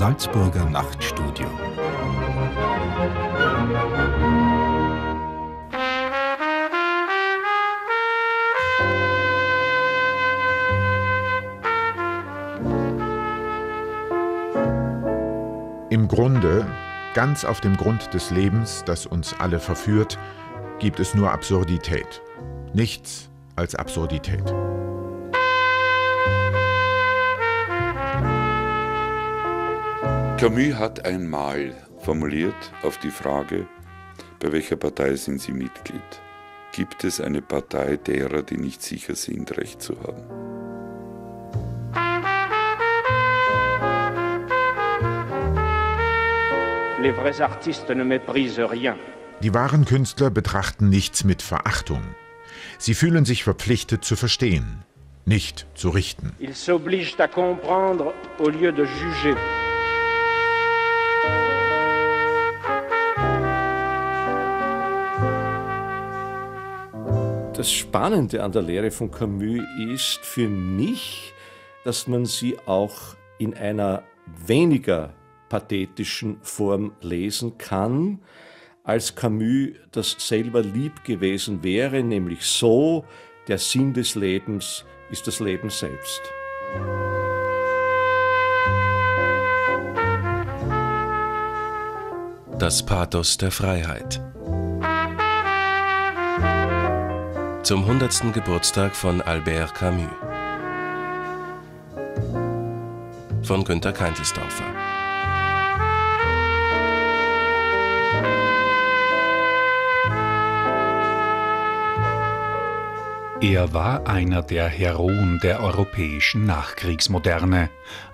Salzburger Nachtstudio. Im Grunde, ganz auf dem Grund des Lebens, das uns alle verführt, gibt es nur Absurdität. Nichts als Absurdität. Camus hat einmal formuliert auf die Frage, bei welcher Partei sind Sie Mitglied? Gibt es eine Partei derer, die nicht sicher sind, Recht zu haben? Ne die wahren Künstler betrachten nichts mit Verachtung. Sie fühlen sich verpflichtet zu verstehen, nicht zu richten. Ils s'obligent à comprendre au lieu de juger. Das Spannende an der Lehre von Camus ist für mich, dass man sie auch in einer weniger pathetischen Form lesen kann, als Camus das selber lieb gewesen wäre, nämlich so, der Sinn des Lebens ist das Leben selbst. Das Pathos der Freiheit. zum 100. Geburtstag von Albert Camus. Von Günter Keintelsdorfer. Er war einer der Heroen der europäischen Nachkriegsmoderne,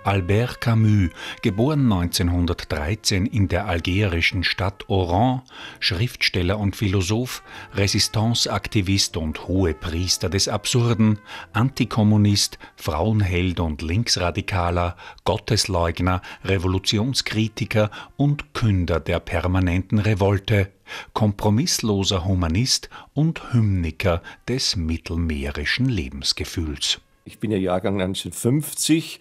Albert Camus, geboren 1913 in der algerischen Stadt Oran, Schriftsteller und Philosoph, Resistanceaktivist und Hohepriester des Absurden, Antikommunist, Frauenheld und Linksradikaler, Gottesleugner, Revolutionskritiker und Künder der permanenten Revolte, kompromissloser Humanist und Hymniker des mittelmeerischen Lebensgefühls. Ich bin ja Jahrgang 1950.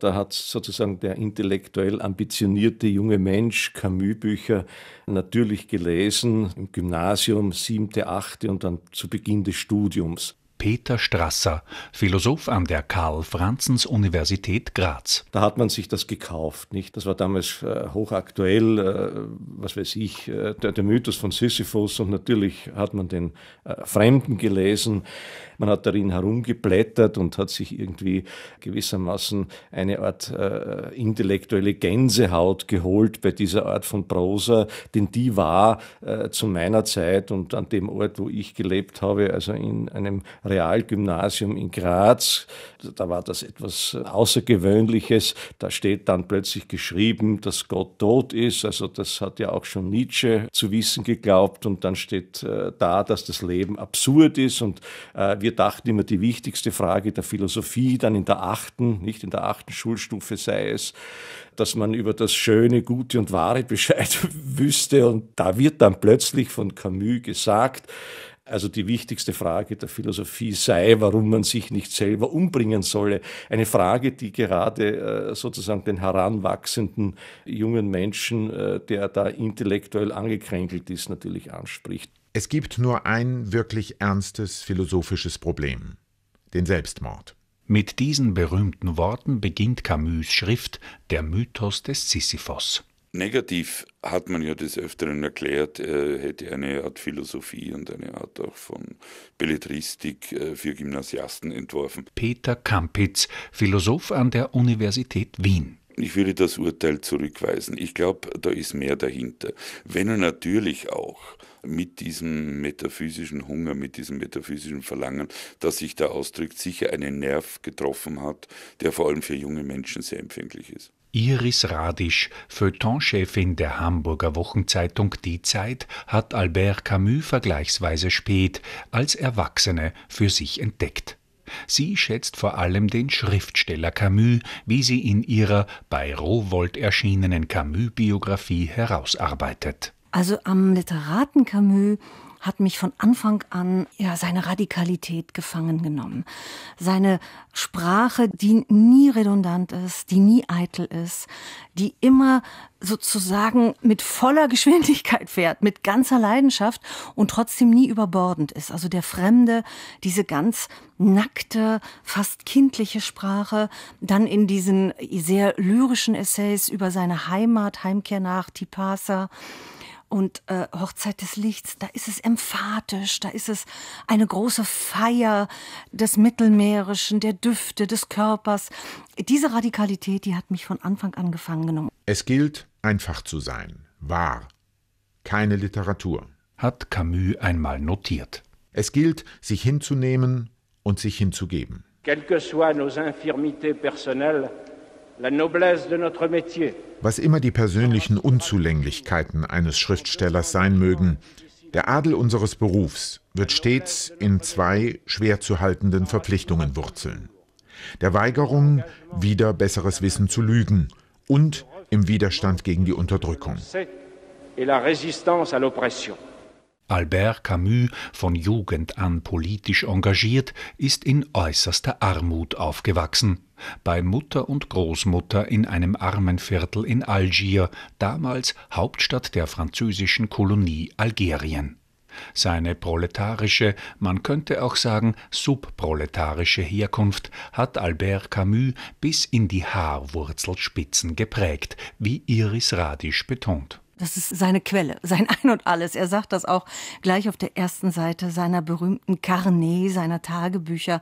Da hat sozusagen der intellektuell ambitionierte junge Mensch Camus-Bücher natürlich gelesen, im Gymnasium, siebte, achte und dann zu Beginn des Studiums. Peter Strasser, Philosoph an der Karl-Franzens-Universität Graz. Da hat man sich das gekauft, nicht? Das war damals äh, hochaktuell, äh, was weiß ich, äh, der, der, Mythos von Sisyphus und natürlich hat man den äh, Fremden gelesen. Man hat darin herumgeblättert und hat sich irgendwie gewissermaßen eine Art äh, intellektuelle Gänsehaut geholt bei dieser Art von Prosa, denn die war äh, zu meiner Zeit und an dem Ort, wo ich gelebt habe, also in einem Realgymnasium in Graz, da war das etwas Außergewöhnliches. Da steht dann plötzlich geschrieben, dass Gott tot ist. Also das hat ja auch schon Nietzsche zu wissen geglaubt. Und dann steht äh, da, dass das Leben absurd ist und äh, wir dachten immer, die wichtigste Frage der Philosophie dann in der achten, nicht in der achten Schulstufe sei es, dass man über das Schöne, Gute und Wahre Bescheid wüsste. Und da wird dann plötzlich von Camus gesagt, also die wichtigste Frage der Philosophie sei, warum man sich nicht selber umbringen solle. Eine Frage, die gerade äh, sozusagen den heranwachsenden jungen Menschen, äh, der da intellektuell angekränkelt ist, natürlich anspricht. Es gibt nur ein wirklich ernstes philosophisches Problem, den Selbstmord. Mit diesen berühmten Worten beginnt Camus Schrift Der Mythos des Sisyphos. Negativ hat man ja des Öfteren erklärt, er hätte eine Art Philosophie und eine Art auch von Belletristik äh, für Gymnasiasten entworfen. Peter Kampitz, Philosoph an der Universität Wien. Ich würde das Urteil zurückweisen. Ich glaube, da ist mehr dahinter. Wenn er natürlich auch mit diesem metaphysischen Hunger, mit diesem metaphysischen Verlangen, das sich da ausdrückt, sicher einen Nerv getroffen hat, der vor allem für junge Menschen sehr empfindlich ist. Iris Radisch, feuilleton der Hamburger Wochenzeitung Die Zeit, hat Albert Camus vergleichsweise spät als Erwachsene für sich entdeckt. Sie schätzt vor allem den Schriftsteller Camus, wie sie in ihrer bei Rowold erschienenen Camus-Biografie herausarbeitet. Also am Literaten Camus hat mich von Anfang an ja seine Radikalität gefangen genommen. Seine Sprache, die nie redundant ist, die nie eitel ist, die immer sozusagen mit voller Geschwindigkeit fährt, mit ganzer Leidenschaft und trotzdem nie überbordend ist. Also der Fremde, diese ganz nackte, fast kindliche Sprache, dann in diesen sehr lyrischen Essays über seine Heimat, Heimkehr nach Tipasa, und äh, Hochzeit des Lichts, da ist es emphatisch, da ist es eine große Feier des Mittelmeerischen, der Düfte, des Körpers. Diese Radikalität, die hat mich von Anfang an gefangen genommen. Es gilt, einfach zu sein, wahr, keine Literatur. Hat Camus einmal notiert. Es gilt, sich hinzunehmen und sich hinzugeben. Quelles que soient nos infirmités personnelles, was immer die persönlichen Unzulänglichkeiten eines Schriftstellers sein mögen, der Adel unseres Berufs wird stets in zwei schwer zu haltenden Verpflichtungen wurzeln. Der Weigerung, wieder besseres Wissen zu lügen und im Widerstand gegen die Unterdrückung. Albert Camus, von Jugend an politisch engagiert, ist in äußerster Armut aufgewachsen, bei Mutter und Großmutter in einem armen Viertel in Algier, damals Hauptstadt der französischen Kolonie Algerien. Seine proletarische, man könnte auch sagen subproletarische Herkunft hat Albert Camus bis in die Haarwurzelspitzen geprägt, wie Iris Radisch betont. Das ist seine Quelle, sein Ein und Alles. Er sagt das auch gleich auf der ersten Seite seiner berühmten Carnet, seiner Tagebücher,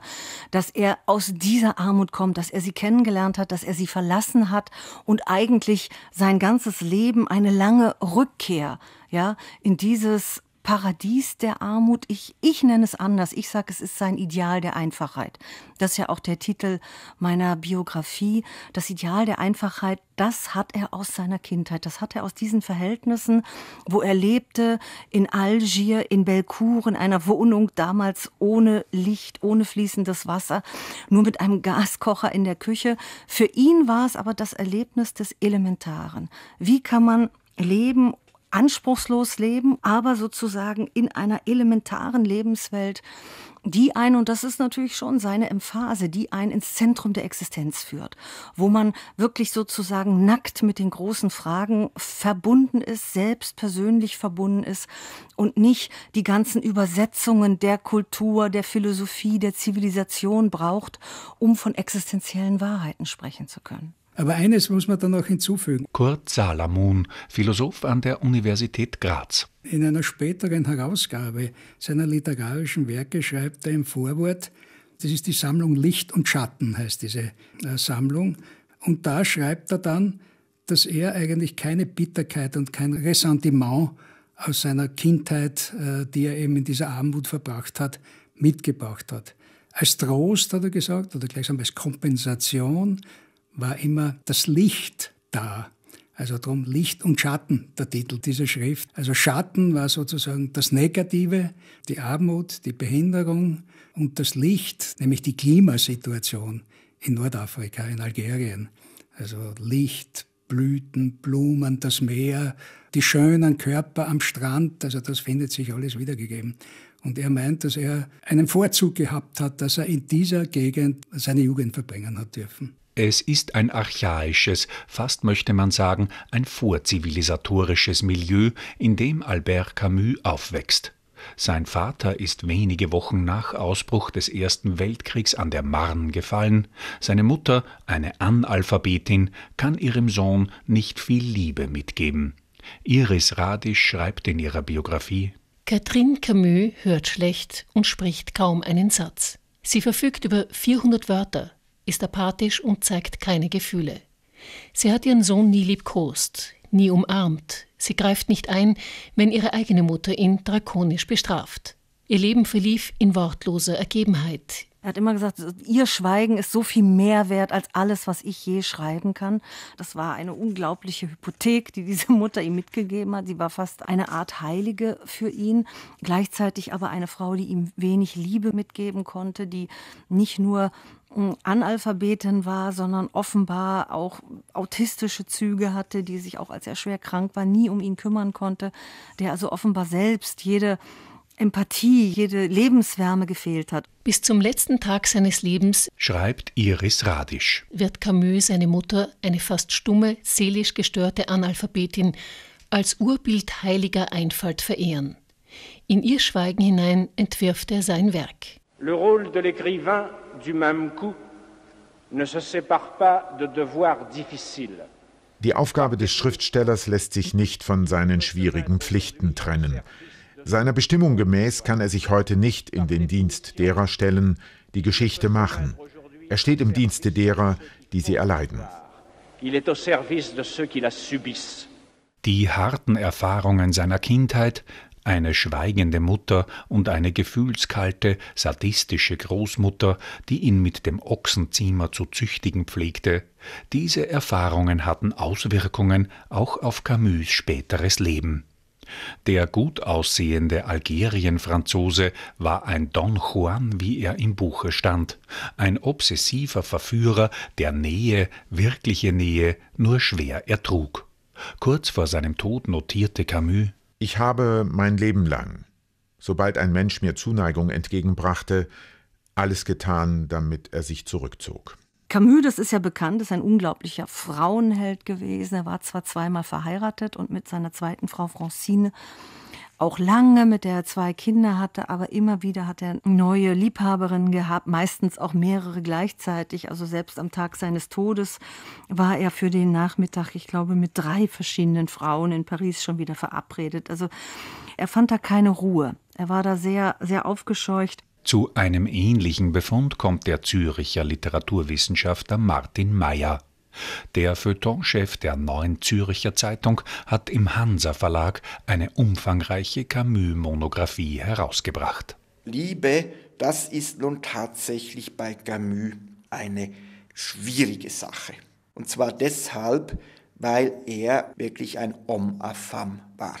dass er aus dieser Armut kommt, dass er sie kennengelernt hat, dass er sie verlassen hat und eigentlich sein ganzes Leben eine lange Rückkehr ja, in dieses Paradies der Armut. Ich, ich nenne es anders. Ich sage, es ist sein Ideal der Einfachheit. Das ist ja auch der Titel meiner Biografie. Das Ideal der Einfachheit, das hat er aus seiner Kindheit. Das hat er aus diesen Verhältnissen, wo er lebte, in Algier, in Belcour, in einer Wohnung, damals ohne Licht, ohne fließendes Wasser, nur mit einem Gaskocher in der Küche. Für ihn war es aber das Erlebnis des Elementaren. Wie kann man leben, anspruchslos leben, aber sozusagen in einer elementaren Lebenswelt, die einen, und das ist natürlich schon seine Emphase, die einen ins Zentrum der Existenz führt, wo man wirklich sozusagen nackt mit den großen Fragen verbunden ist, selbst persönlich verbunden ist und nicht die ganzen Übersetzungen der Kultur, der Philosophie, der Zivilisation braucht, um von existenziellen Wahrheiten sprechen zu können. Aber eines muss man dann noch hinzufügen. Kurt Salamun, Philosoph an der Universität Graz. In einer späteren Herausgabe seiner literarischen Werke schreibt er im Vorwort, das ist die Sammlung Licht und Schatten, heißt diese äh, Sammlung. Und da schreibt er dann, dass er eigentlich keine Bitterkeit und kein Ressentiment aus seiner Kindheit, äh, die er eben in dieser Armut verbracht hat, mitgebracht hat. Als Trost, hat er gesagt, oder gleichsam als Kompensation war immer das Licht da. Also darum Licht und Schatten, der Titel dieser Schrift. Also Schatten war sozusagen das Negative, die Armut, die Behinderung und das Licht, nämlich die Klimasituation in Nordafrika, in Algerien. Also Licht, Blüten, Blumen, das Meer, die schönen Körper am Strand, also das findet sich alles wiedergegeben. Und er meint, dass er einen Vorzug gehabt hat, dass er in dieser Gegend seine Jugend verbringen hat dürfen. Es ist ein archaisches, fast möchte man sagen, ein vorzivilisatorisches Milieu, in dem Albert Camus aufwächst. Sein Vater ist wenige Wochen nach Ausbruch des Ersten Weltkriegs an der Marne gefallen, seine Mutter, eine Analphabetin, kann ihrem Sohn nicht viel Liebe mitgeben. Iris Radisch schreibt in ihrer Biografie Katrin Camus hört schlecht und spricht kaum einen Satz. Sie verfügt über 400 Wörter, ist apathisch und zeigt keine Gefühle. Sie hat ihren Sohn nie liebkost, nie umarmt, sie greift nicht ein, wenn ihre eigene Mutter ihn drakonisch bestraft. Ihr Leben verlief in wortloser Ergebenheit. Er hat immer gesagt, ihr Schweigen ist so viel mehr wert als alles, was ich je schreiben kann. Das war eine unglaubliche Hypothek, die diese Mutter ihm mitgegeben hat. Sie war fast eine Art Heilige für ihn, gleichzeitig aber eine Frau, die ihm wenig Liebe mitgeben konnte, die nicht nur hm, Analphabetin war, sondern offenbar auch autistische Züge hatte, die sich auch als er schwer krank war, nie um ihn kümmern konnte, der also offenbar selbst jede Empathie, jede Lebenswärme gefehlt hat. Bis zum letzten Tag seines Lebens, schreibt Iris Radisch, wird Camus seine Mutter, eine fast stumme, seelisch gestörte Analphabetin, als Urbild heiliger Einfalt verehren. In ihr Schweigen hinein entwirft er sein Werk. Le rôle de l'écrivain, du même coup, ne se sépare pas de devoirs difficiles. Die Aufgabe des Schriftstellers lässt sich nicht von seinen schwierigen Pflichten trennen. Seiner Bestimmung gemäß kann er sich heute nicht in den Dienst derer stellen, die Geschichte machen. Er steht im Dienste derer, die sie erleiden. Die harten Erfahrungen seiner Kindheit eine schweigende Mutter und eine gefühlskalte, sadistische Großmutter, die ihn mit dem Ochsenziemer zu züchtigen pflegte, diese Erfahrungen hatten Auswirkungen auch auf Camus späteres Leben. Der gut aussehende Algerien-Franzose war ein Don Juan, wie er im Buche stand, ein obsessiver Verführer, der Nähe, wirkliche Nähe, nur schwer ertrug. Kurz vor seinem Tod notierte Camus ich habe mein Leben lang, sobald ein Mensch mir Zuneigung entgegenbrachte, alles getan, damit er sich zurückzog. Camus, das ist ja bekannt, ist ein unglaublicher Frauenheld gewesen. Er war zwar zweimal verheiratet und mit seiner zweiten Frau Francine auch lange, mit der er zwei Kinder hatte, aber immer wieder hat er neue Liebhaberinnen gehabt, meistens auch mehrere gleichzeitig. Also selbst am Tag seines Todes war er für den Nachmittag, ich glaube, mit drei verschiedenen Frauen in Paris schon wieder verabredet. Also er fand da keine Ruhe. Er war da sehr, sehr aufgescheucht. Zu einem ähnlichen Befund kommt der Züricher Literaturwissenschaftler Martin Mayer der Feuilletonchef der Neuen Zürcher Zeitung hat im Hansa Verlag eine umfangreiche Camus-Monographie herausgebracht. Liebe, das ist nun tatsächlich bei Camus eine schwierige Sache. Und zwar deshalb, weil er wirklich ein Homme à femme war.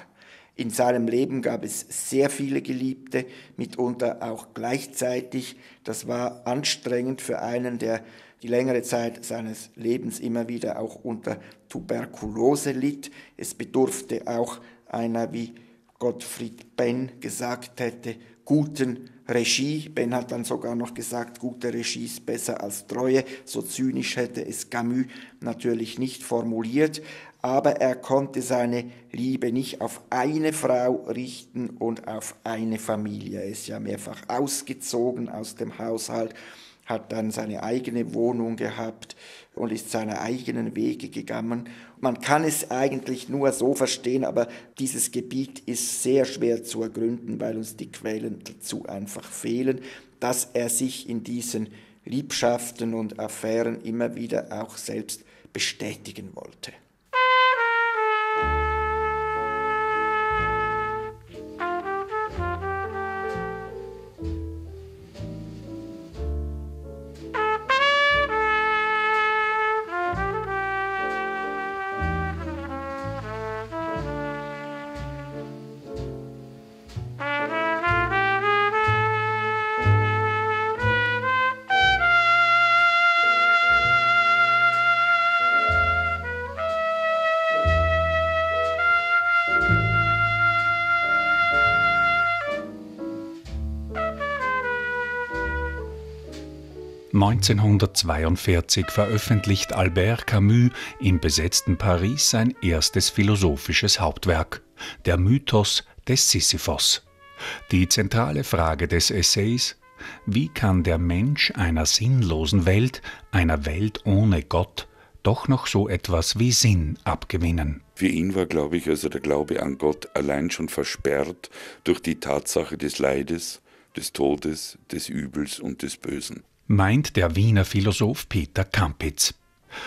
In seinem Leben gab es sehr viele Geliebte, mitunter auch gleichzeitig. Das war anstrengend für einen, der die längere Zeit seines Lebens immer wieder auch unter Tuberkulose litt. Es bedurfte auch einer, wie Gottfried Ben gesagt hätte, guten Regie. Ben hat dann sogar noch gesagt, gute Regie ist besser als Treue. So zynisch hätte es Camus natürlich nicht formuliert. Aber er konnte seine Liebe nicht auf eine Frau richten und auf eine Familie. Er ist ja mehrfach ausgezogen aus dem Haushalt hat dann seine eigene Wohnung gehabt und ist seine eigenen Wege gegangen. Man kann es eigentlich nur so verstehen, aber dieses Gebiet ist sehr schwer zu ergründen, weil uns die Quellen dazu einfach fehlen, dass er sich in diesen Liebschaften und Affären immer wieder auch selbst bestätigen wollte. 1942 veröffentlicht Albert Camus im besetzten Paris sein erstes philosophisches Hauptwerk, Der Mythos des Sisyphos. Die zentrale Frage des Essays Wie kann der Mensch einer sinnlosen Welt, einer Welt ohne Gott, doch noch so etwas wie Sinn abgewinnen. Für ihn war, glaube ich, also der Glaube an Gott allein schon versperrt durch die Tatsache des Leides, des Todes, des Übels und des Bösen meint der Wiener Philosoph Peter Kampitz.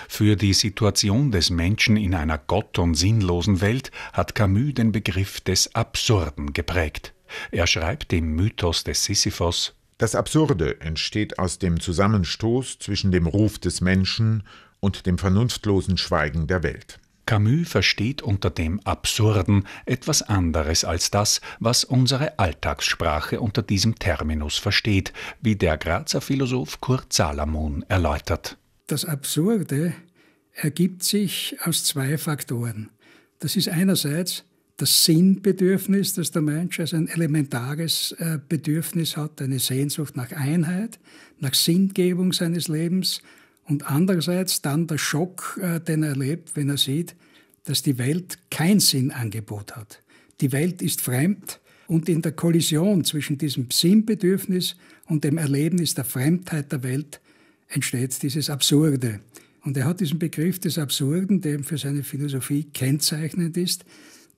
Für die Situation des Menschen in einer gott- und sinnlosen Welt hat Camus den Begriff des Absurden geprägt. Er schreibt im Mythos des Sisyphos Das Absurde entsteht aus dem Zusammenstoß zwischen dem Ruf des Menschen und dem vernunftlosen Schweigen der Welt. Camus versteht unter dem Absurden etwas anderes als das, was unsere Alltagssprache unter diesem Terminus versteht, wie der Grazer Philosoph Kurt Salamon erläutert. Das Absurde ergibt sich aus zwei Faktoren. Das ist einerseits das Sinnbedürfnis, das der Mensch als ein elementares äh, Bedürfnis hat, eine Sehnsucht nach Einheit, nach Sinngebung seines Lebens, und andererseits dann der Schock, äh, den er erlebt, wenn er sieht, dass die Welt kein Sinnangebot hat. Die Welt ist fremd und in der Kollision zwischen diesem Sinnbedürfnis und dem Erlebnis der Fremdheit der Welt entsteht dieses Absurde. Und er hat diesen Begriff des Absurden, der für seine Philosophie kennzeichnend ist,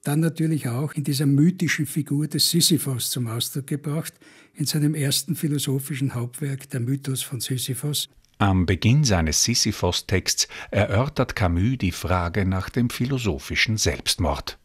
dann natürlich auch in dieser mythischen Figur des Sisyphos zum Ausdruck gebracht, in seinem ersten philosophischen Hauptwerk, der Mythos von Sisyphos, am Beginn seines Sisyphos-Texts erörtert Camus die Frage nach dem philosophischen Selbstmord.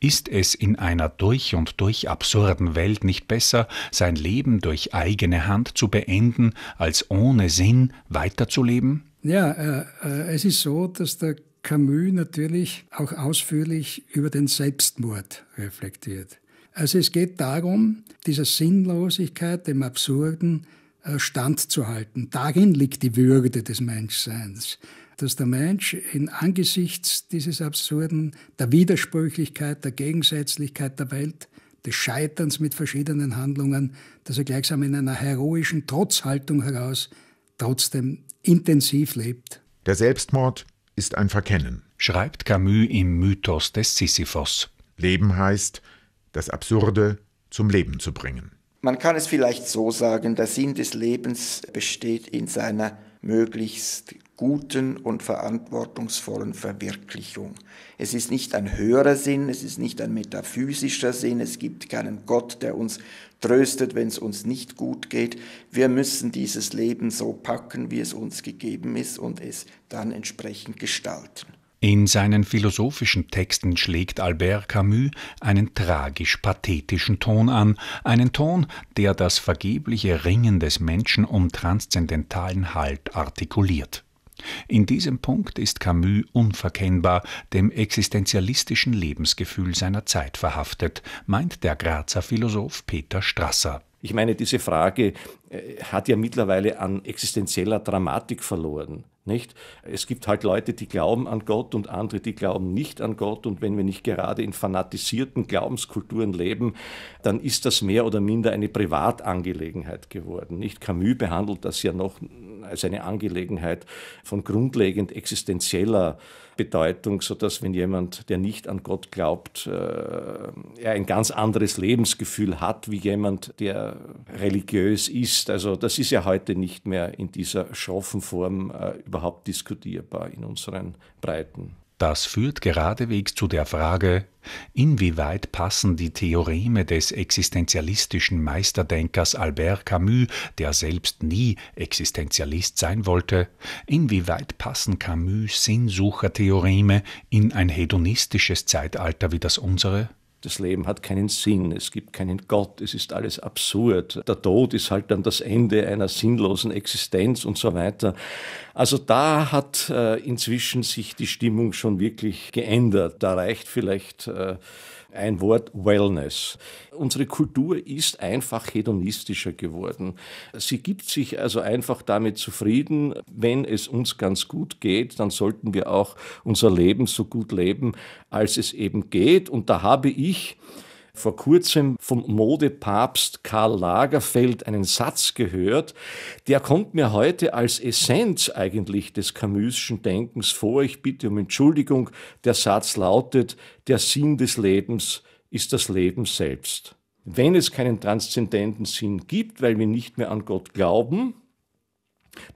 Ist es in einer durch und durch absurden Welt nicht besser, sein Leben durch eigene Hand zu beenden, als ohne Sinn weiterzuleben? Ja, äh, äh es ist so, dass der Camus natürlich auch ausführlich über den Selbstmord reflektiert. Also es geht darum, dieser Sinnlosigkeit, dem Absurden, äh, standzuhalten. Darin liegt die Würde des Menschseins, dass der Mensch in angesichts dieses Absurden, der Widersprüchlichkeit, der Gegensätzlichkeit der Welt, des Scheiterns mit verschiedenen Handlungen, dass er gleichsam in einer heroischen Trotzhaltung heraus trotzdem intensiv lebt. Der Selbstmord ist ein Verkennen, schreibt Camus im Mythos des Sisyphos. Leben heißt, das Absurde zum Leben zu bringen. Man kann es vielleicht so sagen, der Sinn des Lebens besteht in seiner möglichst guten und verantwortungsvollen Verwirklichung. Es ist nicht ein höherer Sinn, es ist nicht ein metaphysischer Sinn, es gibt keinen Gott, der uns tröstet, wenn es uns nicht gut geht. Wir müssen dieses Leben so packen, wie es uns gegeben ist und es dann entsprechend gestalten. In seinen philosophischen Texten schlägt Albert Camus einen tragisch-pathetischen Ton an, einen Ton, der das vergebliche Ringen des Menschen um transzendentalen Halt artikuliert. In diesem Punkt ist Camus unverkennbar dem existenzialistischen Lebensgefühl seiner Zeit verhaftet, meint der Grazer Philosoph Peter Strasser. Ich meine, diese Frage äh, hat ja mittlerweile an existenzieller Dramatik verloren. Nicht? Es gibt halt Leute, die glauben an Gott und andere, die glauben nicht an Gott. Und wenn wir nicht gerade in fanatisierten Glaubenskulturen leben, dann ist das mehr oder minder eine Privatangelegenheit geworden. Nicht? Camus behandelt das ja noch als eine Angelegenheit von grundlegend existenzieller Bedeutung, sodass wenn jemand, der nicht an Gott glaubt, äh, er ein ganz anderes Lebensgefühl hat wie jemand, der religiös ist. Also das ist ja heute nicht mehr in dieser schroffen Form äh, überhaupt diskutierbar in unseren Breiten. Das führt geradewegs zu der Frage, inwieweit passen die Theoreme des existenzialistischen Meisterdenkers Albert Camus, der selbst nie Existenzialist sein wollte, inwieweit passen Camus Sinnsuchertheoreme in ein hedonistisches Zeitalter wie das unsere? Das Leben hat keinen Sinn, es gibt keinen Gott, es ist alles absurd. Der Tod ist halt dann das Ende einer sinnlosen Existenz und so weiter. Also da hat äh, inzwischen sich die Stimmung schon wirklich geändert. Da reicht vielleicht äh, ein Wort Wellness. Unsere Kultur ist einfach hedonistischer geworden. Sie gibt sich also einfach damit zufrieden, wenn es uns ganz gut geht, dann sollten wir auch unser Leben so gut leben, als es eben geht. Und da habe ich vor kurzem vom Modepapst Karl Lagerfeld einen Satz gehört, der kommt mir heute als Essenz eigentlich des Camus'schen Denkens vor. Ich bitte um Entschuldigung, der Satz lautet, der Sinn des Lebens ist das Leben selbst. Wenn es keinen transzendenten Sinn gibt, weil wir nicht mehr an Gott glauben,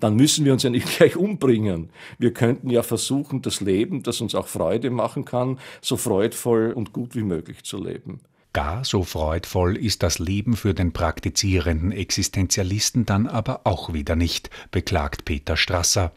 dann müssen wir uns ja nicht gleich umbringen. Wir könnten ja versuchen, das Leben, das uns auch Freude machen kann, so freudvoll und gut wie möglich zu leben. Gar so freudvoll ist das Leben für den praktizierenden Existenzialisten dann aber auch wieder nicht, beklagt Peter Strasser.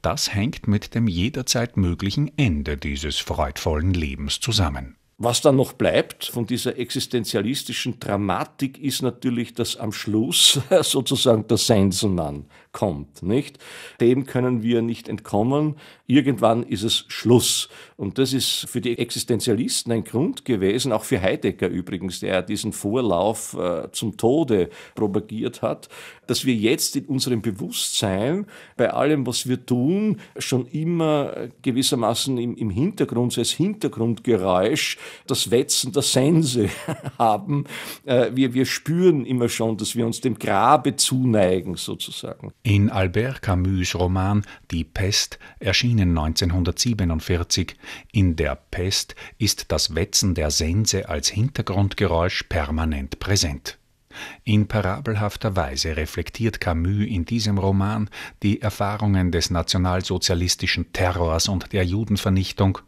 Das hängt mit dem jederzeit möglichen Ende dieses freudvollen Lebens zusammen. Was dann noch bleibt von dieser existenzialistischen Dramatik ist natürlich, dass am Schluss sozusagen der Sensenmann kommt, nicht? Dem können wir nicht entkommen. Irgendwann ist es Schluss. Und das ist für die Existenzialisten ein Grund gewesen, auch für Heidegger übrigens, der diesen Vorlauf äh, zum Tode propagiert hat, dass wir jetzt in unserem Bewusstsein bei allem, was wir tun, schon immer gewissermaßen im, im Hintergrund, so als Hintergrundgeräusch, das Wetzen der Sense haben. Äh, wir, wir spüren immer schon, dass wir uns dem Grabe zuneigen sozusagen. In Albert Camus Roman Die Pest, erschienen 1947, in der Pest ist das Wetzen der Sense als Hintergrundgeräusch permanent präsent. In parabelhafter Weise reflektiert Camus in diesem Roman die Erfahrungen des nationalsozialistischen Terrors und der Judenvernichtung,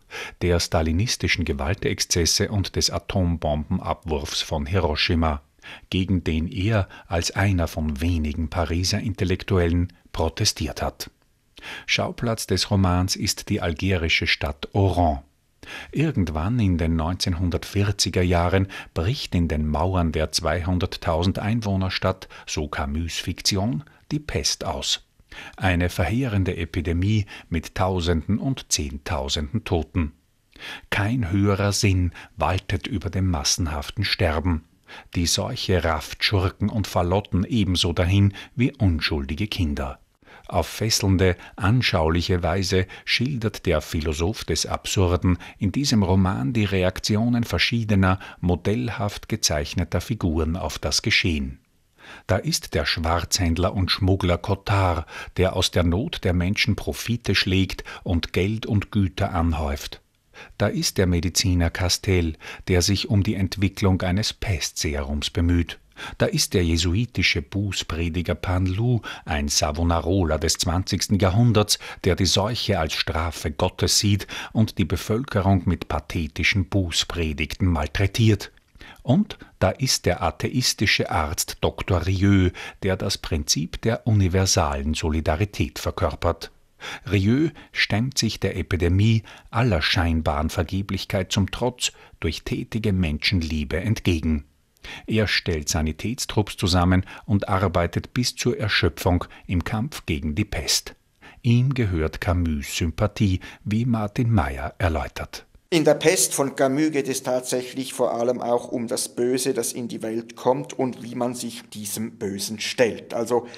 der stalinistischen Gewaltexzesse und des Atombombenabwurfs von Hiroshima gegen den er als einer von wenigen Pariser Intellektuellen protestiert hat. Schauplatz des Romans ist die algerische Stadt Oran. Irgendwann in den 1940er Jahren bricht in den Mauern der 200.000 Einwohnerstadt, so Camus Fiktion, die Pest aus. Eine verheerende Epidemie mit Tausenden und Zehntausenden Toten. Kein höherer Sinn waltet über dem massenhaften Sterben. Die Seuche rafft Schurken und Falotten ebenso dahin wie unschuldige Kinder. Auf fesselnde, anschauliche Weise schildert der Philosoph des Absurden in diesem Roman die Reaktionen verschiedener, modellhaft gezeichneter Figuren auf das Geschehen. Da ist der Schwarzhändler und Schmuggler Cottard, der aus der Not der Menschen Profite schlägt und Geld und Güter anhäuft da ist der Mediziner Castell, der sich um die Entwicklung eines Pestserums bemüht. Da ist der jesuitische Bußprediger Panlou, ein Savonarola des 20. Jahrhunderts, der die Seuche als Strafe Gottes sieht und die Bevölkerung mit pathetischen Bußpredigten malträtiert. Und da ist der atheistische Arzt Dr. Rieu, der das Prinzip der universalen Solidarität verkörpert. Rieu stemmt sich der Epidemie aller scheinbaren Vergeblichkeit zum Trotz durch tätige Menschenliebe entgegen. Er stellt Sanitätstrupps zusammen und arbeitet bis zur Erschöpfung im Kampf gegen die Pest. Ihm gehört Camus Sympathie, wie Martin Meyer erläutert. In der Pest von Camus geht es tatsächlich vor allem auch um das Böse, das in die Welt kommt und wie man sich diesem Bösen stellt. Also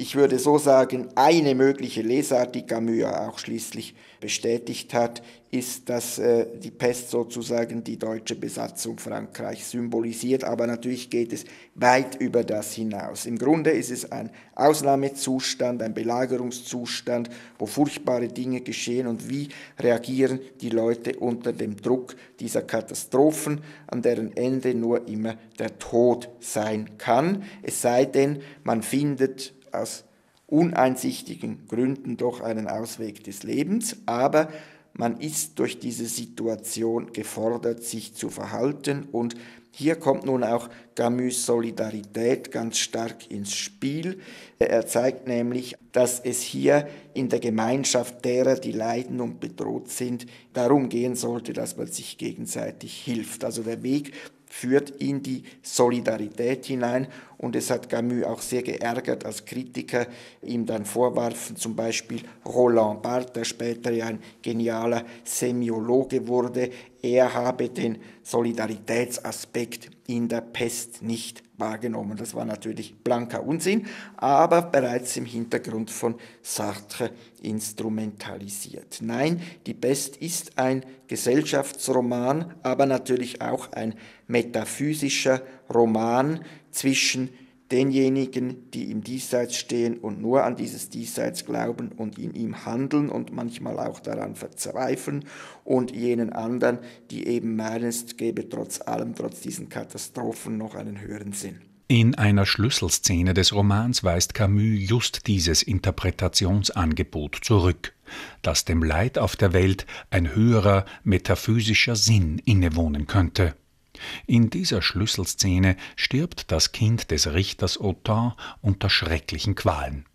ich würde so sagen, eine mögliche Lesart, die Camus ja auch schließlich bestätigt hat, ist, dass äh, die Pest sozusagen die deutsche Besatzung Frankreichs symbolisiert. Aber natürlich geht es weit über das hinaus. Im Grunde ist es ein Ausnahmezustand, ein Belagerungszustand, wo furchtbare Dinge geschehen und wie reagieren die Leute unter dem Druck dieser Katastrophen, an deren Ende nur immer der Tod sein kann. Es sei denn, man findet aus uneinsichtigen Gründen doch einen Ausweg des Lebens, aber man ist durch diese Situation gefordert, sich zu verhalten und hier kommt nun auch Camus Solidarität ganz stark ins Spiel. Er zeigt nämlich, dass es hier in der Gemeinschaft derer, die leiden und bedroht sind, darum gehen sollte, dass man sich gegenseitig hilft. Also der Weg führt in die Solidarität hinein. Und es hat Camus auch sehr geärgert, als Kritiker ihm dann vorwarfen, zum Beispiel Roland Barthes, der später ja ein genialer Semiologe wurde, er habe den Solidaritätsaspekt in der Pest nicht wahrgenommen. Das war natürlich blanker Unsinn, aber bereits im Hintergrund von Sartre instrumentalisiert. Nein, die Pest ist ein Gesellschaftsroman, aber natürlich auch ein metaphysischer Roman zwischen denjenigen, die im Diesseits stehen und nur an dieses Diesseits glauben und in ihm handeln und manchmal auch daran verzweifeln und jenen anderen, die eben meinen, es gebe trotz allem, trotz diesen Katastrophen noch einen höheren Sinn. In einer Schlüsselszene des Romans weist Camus just dieses Interpretationsangebot zurück, dass dem Leid auf der Welt ein höherer metaphysischer Sinn innewohnen könnte. In dieser Schlüsselszene stirbt das Kind des Richters Autant unter schrecklichen Qualen.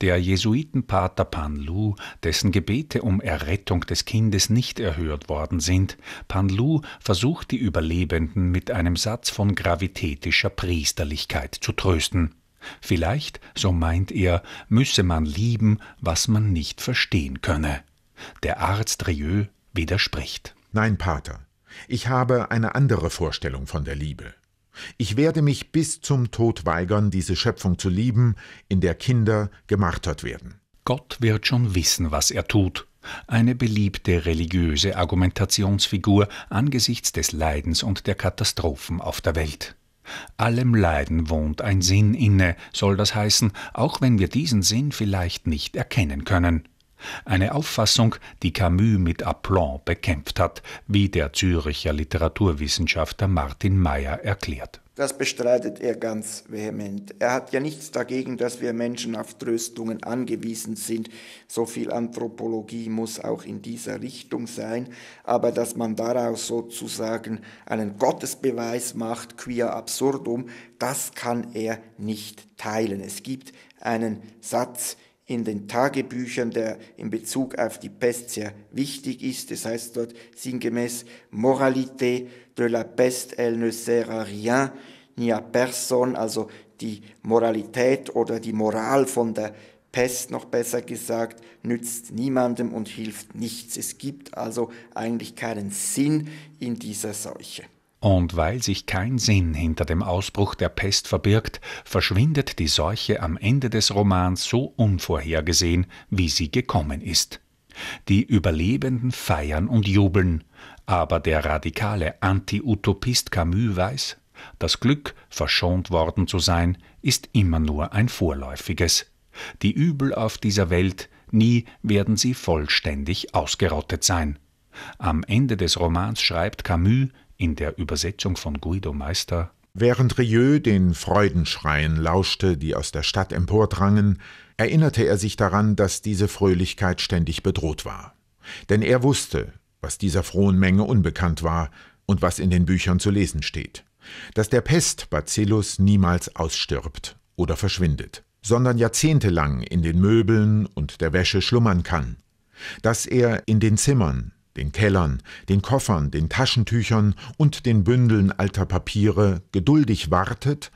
Der Jesuitenpater Panlou, dessen Gebete um Errettung des Kindes nicht erhört worden sind, Panlou versucht die Überlebenden mit einem Satz von gravitätischer Priesterlichkeit zu trösten. Vielleicht, so meint er, müsse man lieben, was man nicht verstehen könne. Der Arzt Rieu widerspricht. Nein, Pater, ich habe eine andere Vorstellung von der Liebe. Ich werde mich bis zum Tod weigern, diese Schöpfung zu lieben, in der Kinder gemartert werden. Gott wird schon wissen, was er tut. Eine beliebte religiöse Argumentationsfigur angesichts des Leidens und der Katastrophen auf der Welt. Allem Leiden wohnt ein Sinn inne, soll das heißen, auch wenn wir diesen Sinn vielleicht nicht erkennen können. Eine Auffassung, die Camus mit Aplomb bekämpft hat, wie der Züricher Literaturwissenschaftler Martin Mayer erklärt. Das bestreitet er ganz vehement. Er hat ja nichts dagegen, dass wir Menschen auf Tröstungen angewiesen sind. So viel Anthropologie muss auch in dieser Richtung sein. Aber dass man daraus sozusagen einen Gottesbeweis macht, quia absurdum, das kann er nicht teilen. Es gibt einen Satz, in den Tagebüchern der in Bezug auf die Pest sehr wichtig ist. Das heißt dort sinngemäß Moralité de la peste, elle ne sert à rien, ni à personne, also die Moralität oder die Moral von der Pest, noch besser gesagt, nützt niemandem und hilft nichts. Es gibt also eigentlich keinen Sinn in dieser Seuche. Und weil sich kein Sinn hinter dem Ausbruch der Pest verbirgt, verschwindet die Seuche am Ende des Romans so unvorhergesehen, wie sie gekommen ist. Die Überlebenden feiern und jubeln, aber der radikale Anti-Utopist Camus weiß, das Glück, verschont worden zu sein, ist immer nur ein vorläufiges. Die Übel auf dieser Welt, nie werden sie vollständig ausgerottet sein. Am Ende des Romans schreibt Camus, in der Übersetzung von Guido Meister. Während Rieu den Freudenschreien lauschte, die aus der Stadt empordrangen, erinnerte er sich daran, dass diese Fröhlichkeit ständig bedroht war. Denn er wusste, was dieser frohen Menge unbekannt war und was in den Büchern zu lesen steht. Dass der Pestbacillus niemals ausstirbt oder verschwindet, sondern jahrzehntelang in den Möbeln und der Wäsche schlummern kann. Dass er in den Zimmern, den Kellern, den Koffern, den Taschentüchern und den Bündeln alter Papiere geduldig wartet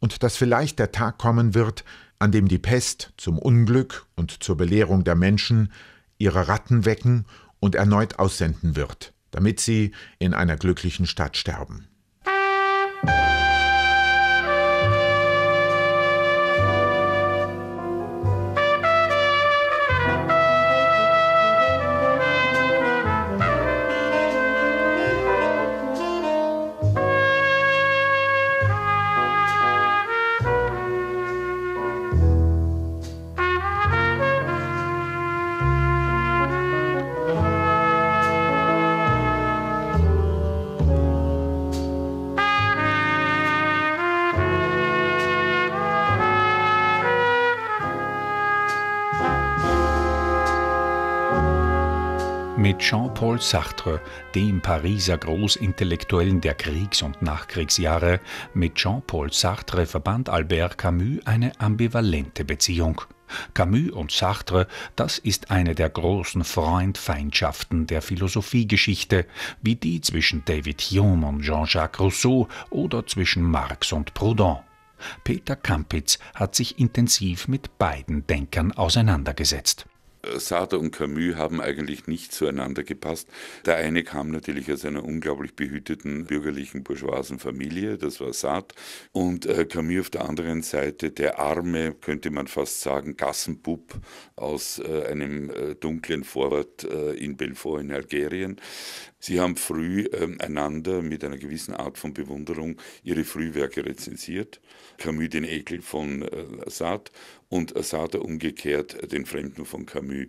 und dass vielleicht der Tag kommen wird, an dem die Pest zum Unglück und zur Belehrung der Menschen ihre Ratten wecken und erneut aussenden wird, damit sie in einer glücklichen Stadt sterben. Paul Sartre, dem Pariser Großintellektuellen der Kriegs- und Nachkriegsjahre, mit Jean-Paul Sartre verband Albert Camus eine ambivalente Beziehung. Camus und Sartre, das ist eine der großen Freund-Feindschaften der Philosophiegeschichte, wie die zwischen David Hume und Jean-Jacques Rousseau oder zwischen Marx und Proudhon. Peter Kampitz hat sich intensiv mit beiden Denkern auseinandergesetzt. Sartre und Camus haben eigentlich nicht zueinander gepasst. Der eine kam natürlich aus einer unglaublich behüteten bürgerlichen bourgeoisen Familie, das war Sartre, und äh, Camus auf der anderen Seite der arme, könnte man fast sagen, Gassenbub aus äh, einem äh, dunklen Vorort äh, in Belfort in Algerien. Sie haben früh ähm, einander mit einer gewissen Art von Bewunderung ihre Frühwerke rezensiert. Camus den Ekel von äh, Sartre und Sartre umgekehrt äh, den Fremden von Camus.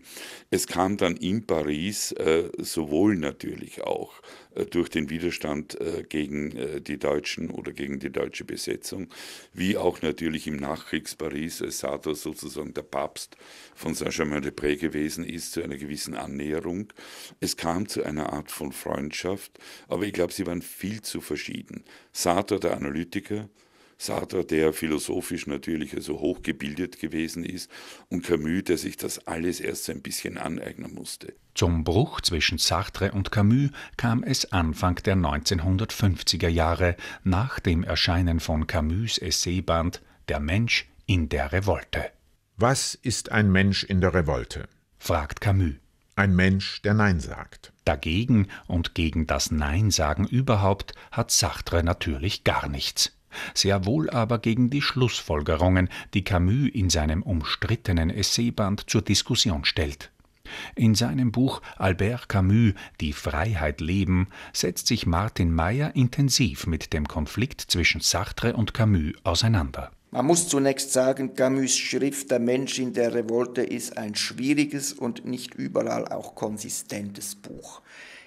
Es kam dann in Paris äh, sowohl natürlich auch äh, durch den Widerstand gegen die Deutschen oder gegen die deutsche Besetzung, wie auch natürlich im Nachkriegs-Paris, als Sartre sozusagen der Papst von saint germain de prés gewesen ist, zu einer gewissen Annäherung. Es kam zu einer Art von Freundschaft, aber ich glaube, sie waren viel zu verschieden. Sartre, der Analytiker, Sartre, der philosophisch natürlich also hochgebildet gewesen ist, und Camus, der sich das alles erst ein bisschen aneignen musste. Zum Bruch zwischen Sartre und Camus kam es Anfang der 1950er Jahre nach dem Erscheinen von Camus Essayband Der Mensch in der Revolte. Was ist ein Mensch in der Revolte? fragt Camus. Ein Mensch, der Nein sagt. Dagegen und gegen das Nein sagen überhaupt hat Sartre natürlich gar nichts sehr wohl aber gegen die Schlussfolgerungen, die Camus in seinem umstrittenen Essayband zur Diskussion stellt. In seinem Buch Albert Camus Die Freiheit leben setzt sich Martin Mayer intensiv mit dem Konflikt zwischen Sartre und Camus auseinander. Man muss zunächst sagen, Camus Schrift Der Mensch in der Revolte ist ein schwieriges und nicht überall auch konsistentes Buch.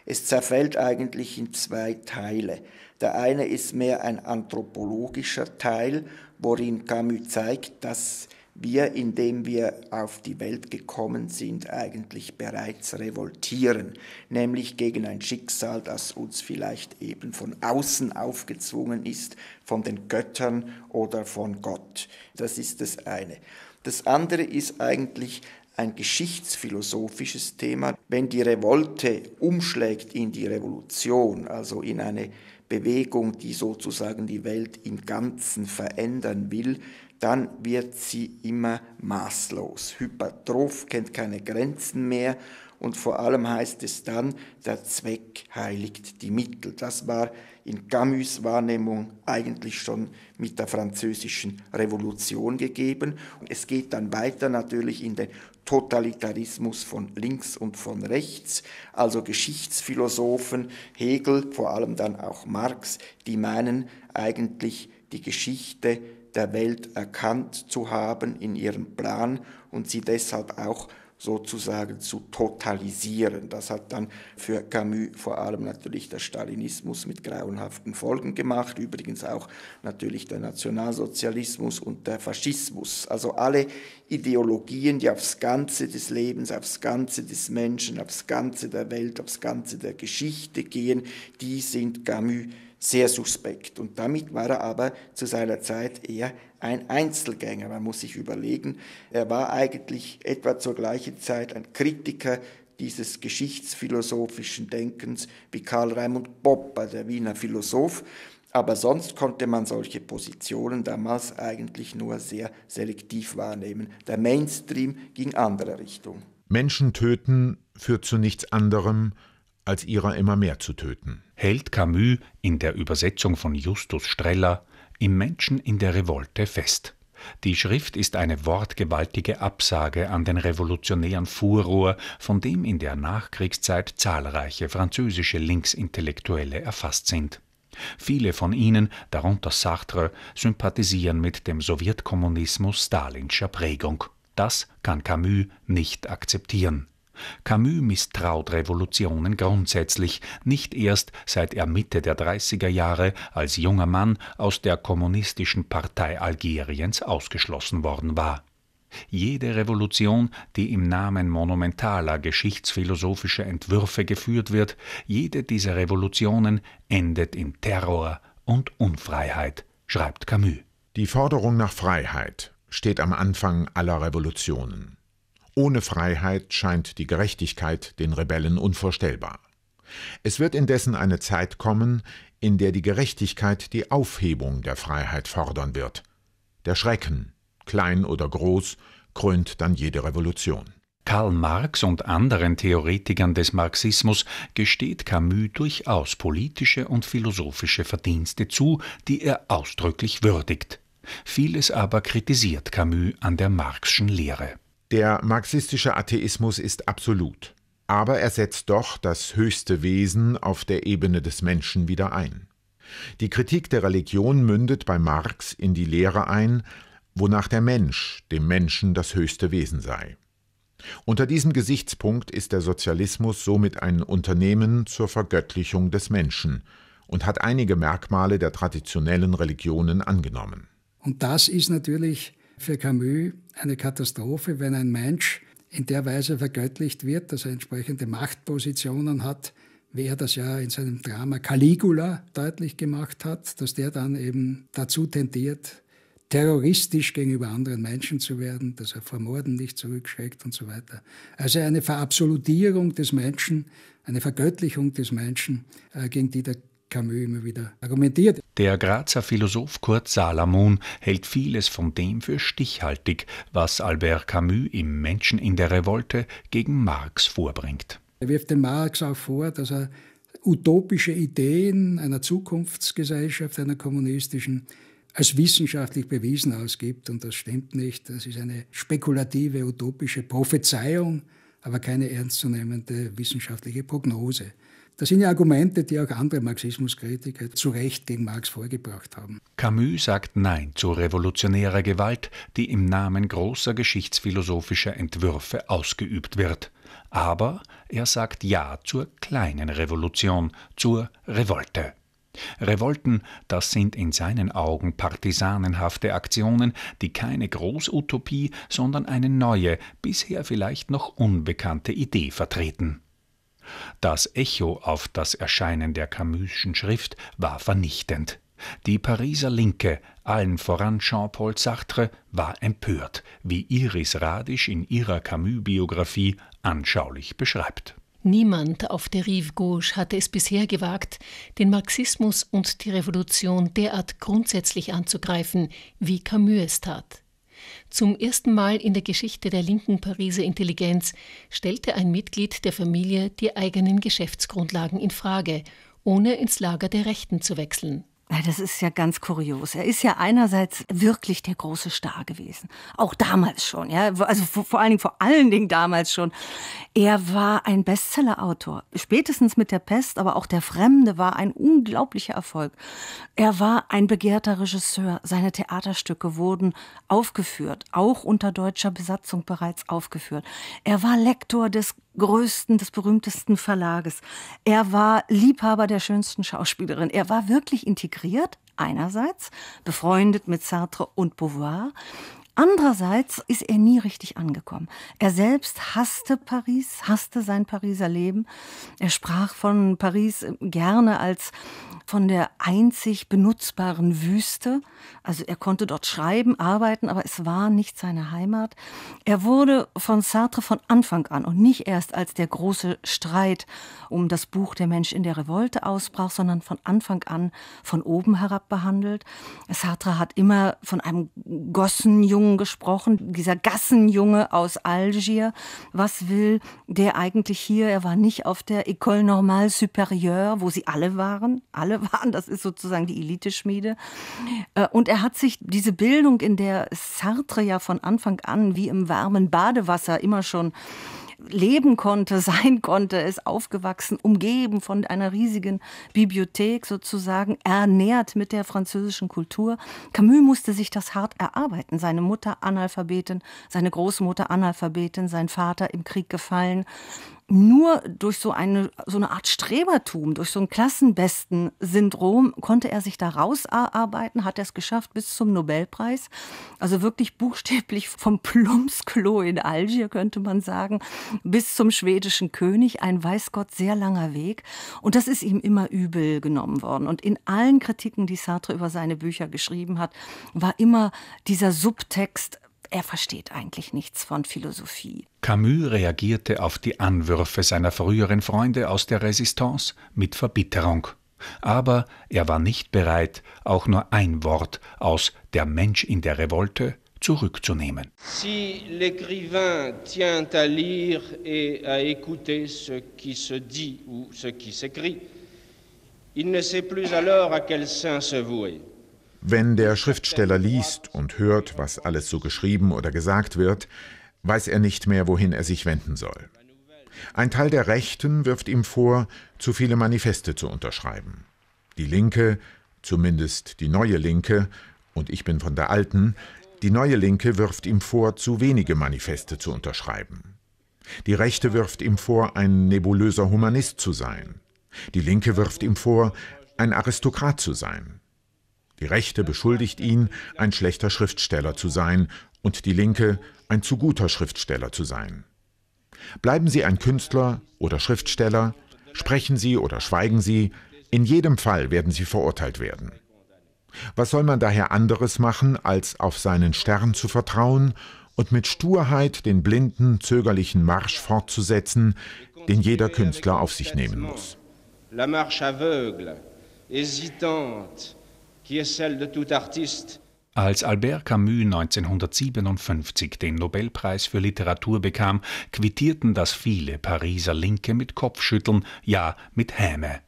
Es zerfällt eigentlich in zwei Teile. Der eine ist mehr ein anthropologischer Teil, worin Camus zeigt, dass wir, indem wir auf die Welt gekommen sind, eigentlich bereits revoltieren, nämlich gegen ein Schicksal, das uns vielleicht eben von außen aufgezwungen ist, von den Göttern oder von Gott. Das ist das eine. Das andere ist eigentlich ein geschichtsphilosophisches Thema. Wenn die Revolte umschlägt in die Revolution, also in eine Bewegung, die sozusagen die Welt im Ganzen verändern will, dann wird sie immer maßlos. Hypertroph kennt keine Grenzen mehr und vor allem heißt es dann, der Zweck heiligt die Mittel. Das war in Camus Wahrnehmung eigentlich schon mit der französischen Revolution gegeben. Es geht dann weiter natürlich in den Totalitarismus von links und von rechts, also Geschichtsphilosophen, Hegel, vor allem dann auch Marx, die meinen eigentlich die Geschichte der Welt erkannt zu haben in ihrem Plan und sie deshalb auch sozusagen zu totalisieren. Das hat dann für Camus vor allem natürlich der Stalinismus mit grauenhaften Folgen gemacht, übrigens auch natürlich der Nationalsozialismus und der Faschismus. Also alle Ideologien, die aufs Ganze des Lebens, aufs Ganze des Menschen, aufs Ganze der Welt, aufs Ganze der Geschichte gehen, die sind Camus sehr suspekt. Und damit war er aber zu seiner Zeit eher ein Einzelgänger. Man muss sich überlegen, er war eigentlich etwa zur gleichen Zeit ein Kritiker dieses geschichtsphilosophischen Denkens wie Karl Raimund Popper, der Wiener Philosoph. Aber sonst konnte man solche Positionen damals eigentlich nur sehr selektiv wahrnehmen. Der Mainstream ging anderer Richtung. Menschen töten führt zu nichts anderem als ihrer immer mehr zu töten. Hält Camus in der Übersetzung von Justus Streller im Menschen in der Revolte fest. Die Schrift ist eine wortgewaltige Absage an den revolutionären Furor, von dem in der Nachkriegszeit zahlreiche französische Linksintellektuelle erfasst sind. Viele von ihnen, darunter Sartre, sympathisieren mit dem Sowjetkommunismus stalinscher Prägung. Das kann Camus nicht akzeptieren. Camus misstraut Revolutionen grundsätzlich, nicht erst seit er Mitte der 30er Jahre als junger Mann aus der kommunistischen Partei Algeriens ausgeschlossen worden war. Jede Revolution, die im Namen monumentaler geschichtsphilosophischer Entwürfe geführt wird, jede dieser Revolutionen endet in Terror und Unfreiheit, schreibt Camus. Die Forderung nach Freiheit steht am Anfang aller Revolutionen. Ohne Freiheit scheint die Gerechtigkeit den Rebellen unvorstellbar. Es wird indessen eine Zeit kommen, in der die Gerechtigkeit die Aufhebung der Freiheit fordern wird. Der Schrecken, klein oder groß, krönt dann jede Revolution. Karl Marx und anderen Theoretikern des Marxismus gesteht Camus durchaus politische und philosophische Verdienste zu, die er ausdrücklich würdigt. Vieles aber kritisiert Camus an der Marxischen Lehre. Der marxistische Atheismus ist absolut, aber er setzt doch das höchste Wesen auf der Ebene des Menschen wieder ein. Die Kritik der Religion mündet bei Marx in die Lehre ein, wonach der Mensch dem Menschen das höchste Wesen sei. Unter diesem Gesichtspunkt ist der Sozialismus somit ein Unternehmen zur Vergöttlichung des Menschen und hat einige Merkmale der traditionellen Religionen angenommen. Und das ist natürlich für Camus eine Katastrophe, wenn ein Mensch in der Weise vergöttlicht wird, dass er entsprechende Machtpositionen hat, wie er das ja in seinem Drama Caligula deutlich gemacht hat, dass der dann eben dazu tendiert, terroristisch gegenüber anderen Menschen zu werden, dass er vor Morden nicht zurückschreckt und so weiter. Also eine Verabsolutierung des Menschen, eine Vergöttlichung des Menschen, äh, gegen die der Camus immer wieder argumentiert. Der Grazer Philosoph Kurt Salamun hält vieles von dem für stichhaltig, was Albert Camus im Menschen in der Revolte gegen Marx vorbringt. Er wirft dem Marx auch vor, dass er utopische Ideen einer Zukunftsgesellschaft, einer kommunistischen, als wissenschaftlich bewiesen ausgibt. Und das stimmt nicht. Das ist eine spekulative, utopische Prophezeiung, aber keine ernstzunehmende wissenschaftliche Prognose. Das sind ja Argumente, die auch andere Marxismuskritiker zu Recht gegen Marx vorgebracht haben. Camus sagt Nein zu revolutionärer Gewalt, die im Namen großer geschichtsphilosophischer Entwürfe ausgeübt wird. Aber er sagt Ja zur kleinen Revolution, zur Revolte. Revolten, das sind in seinen Augen partisanenhafte Aktionen, die keine Großutopie, sondern eine neue, bisher vielleicht noch unbekannte Idee vertreten. Das Echo auf das Erscheinen der Camus'schen Schrift war vernichtend. Die Pariser Linke, allen voran Jean-Paul Sartre, war empört, wie Iris Radisch in ihrer Camus-Biografie anschaulich beschreibt. Niemand auf der Rive Gauche hatte es bisher gewagt, den Marxismus und die Revolution derart grundsätzlich anzugreifen, wie Camus es tat. Zum ersten Mal in der Geschichte der linken Pariser Intelligenz stellte ein Mitglied der Familie die eigenen Geschäftsgrundlagen in Frage, ohne ins Lager der Rechten zu wechseln das ist ja ganz kurios. Er ist ja einerseits wirklich der große Star gewesen. Auch damals schon, ja. Also vor allen Dingen, vor allen Dingen damals schon. Er war ein Bestsellerautor. Spätestens mit der Pest, aber auch der Fremde war ein unglaublicher Erfolg. Er war ein begehrter Regisseur. Seine Theaterstücke wurden aufgeführt, auch unter deutscher Besatzung bereits aufgeführt. Er war Lektor des größten, des berühmtesten Verlages. Er war Liebhaber der schönsten Schauspielerin. Er war wirklich integriert, einerseits, befreundet mit Sartre und Beauvoir. Andererseits ist er nie richtig angekommen. Er selbst hasste Paris, hasste sein Pariser Leben. Er sprach von Paris äh, gerne als von der einzig benutzbaren Wüste. Also er konnte dort schreiben, arbeiten, aber es war nicht seine Heimat. Er wurde von Sartre von Anfang an und nicht erst als der große Streit um das Buch Der Mensch in der Revolte ausbrach, sondern von Anfang an von oben herab behandelt. Sartre hat immer von einem Gossenjungen Jungen gesprochen, dieser Gassenjunge aus Algier. Was will der eigentlich hier? Er war nicht auf der École Normale Supérieure, wo sie alle waren. Alle waren, das ist sozusagen die Eliteschmiede. Äh, und er hat sich diese Bildung, in der Sartre ja von Anfang an wie im warmen Badewasser immer schon leben konnte, sein konnte, ist aufgewachsen, umgeben von einer riesigen Bibliothek sozusagen, ernährt mit der französischen Kultur. Camus musste sich das hart erarbeiten. Seine Mutter Analphabetin, seine Großmutter Analphabetin, sein Vater im Krieg gefallen nur durch so eine, so eine Art Strebertum, durch so ein Klassenbesten-Syndrom konnte er sich da rausarbeiten, hat er es geschafft bis zum Nobelpreis. Also wirklich buchstäblich vom Plumpsklo in Algier, könnte man sagen, bis zum schwedischen König. Ein weiß Gott sehr langer Weg. Und das ist ihm immer übel genommen worden. Und in allen Kritiken, die Sartre über seine Bücher geschrieben hat, war immer dieser Subtext, er versteht eigentlich nichts von Philosophie. Camus reagierte auf die Anwürfe seiner früheren Freunde aus der Resistance mit Verbitterung. Aber er war nicht bereit, auch nur ein Wort aus Der Mensch in der Revolte zurückzunehmen. Si l'écrivain tient à lire et à écouter ce qui se dit ou ce qui s'écrit, il ne sait plus alors à quel saint se vouer. Wenn der Schriftsteller liest und hört, was alles so geschrieben oder gesagt wird, weiß er nicht mehr, wohin er sich wenden soll. Ein Teil der Rechten wirft ihm vor, zu viele Manifeste zu unterschreiben. Die Linke, zumindest die neue Linke, und ich bin von der alten, die neue Linke wirft ihm vor, zu wenige Manifeste zu unterschreiben. Die Rechte wirft ihm vor, ein nebulöser Humanist zu sein. Die Linke wirft ihm vor, ein Aristokrat zu sein. Die Rechte beschuldigt ihn, ein schlechter Schriftsteller zu sein und die Linke, ein zu guter Schriftsteller zu sein. Bleiben Sie ein Künstler oder Schriftsteller, sprechen Sie oder schweigen Sie, in jedem Fall werden Sie verurteilt werden. Was soll man daher anderes machen, als auf seinen Stern zu vertrauen und mit Sturheit den blinden, zögerlichen Marsch fortzusetzen, den jeder Künstler auf sich nehmen muss? La marche aveugle, hésitante, als Albert Camus 1957 den Nobelpreis für Literatur bekam, quittierten das viele Pariser Linke mit Kopfschütteln, ja mit Häme.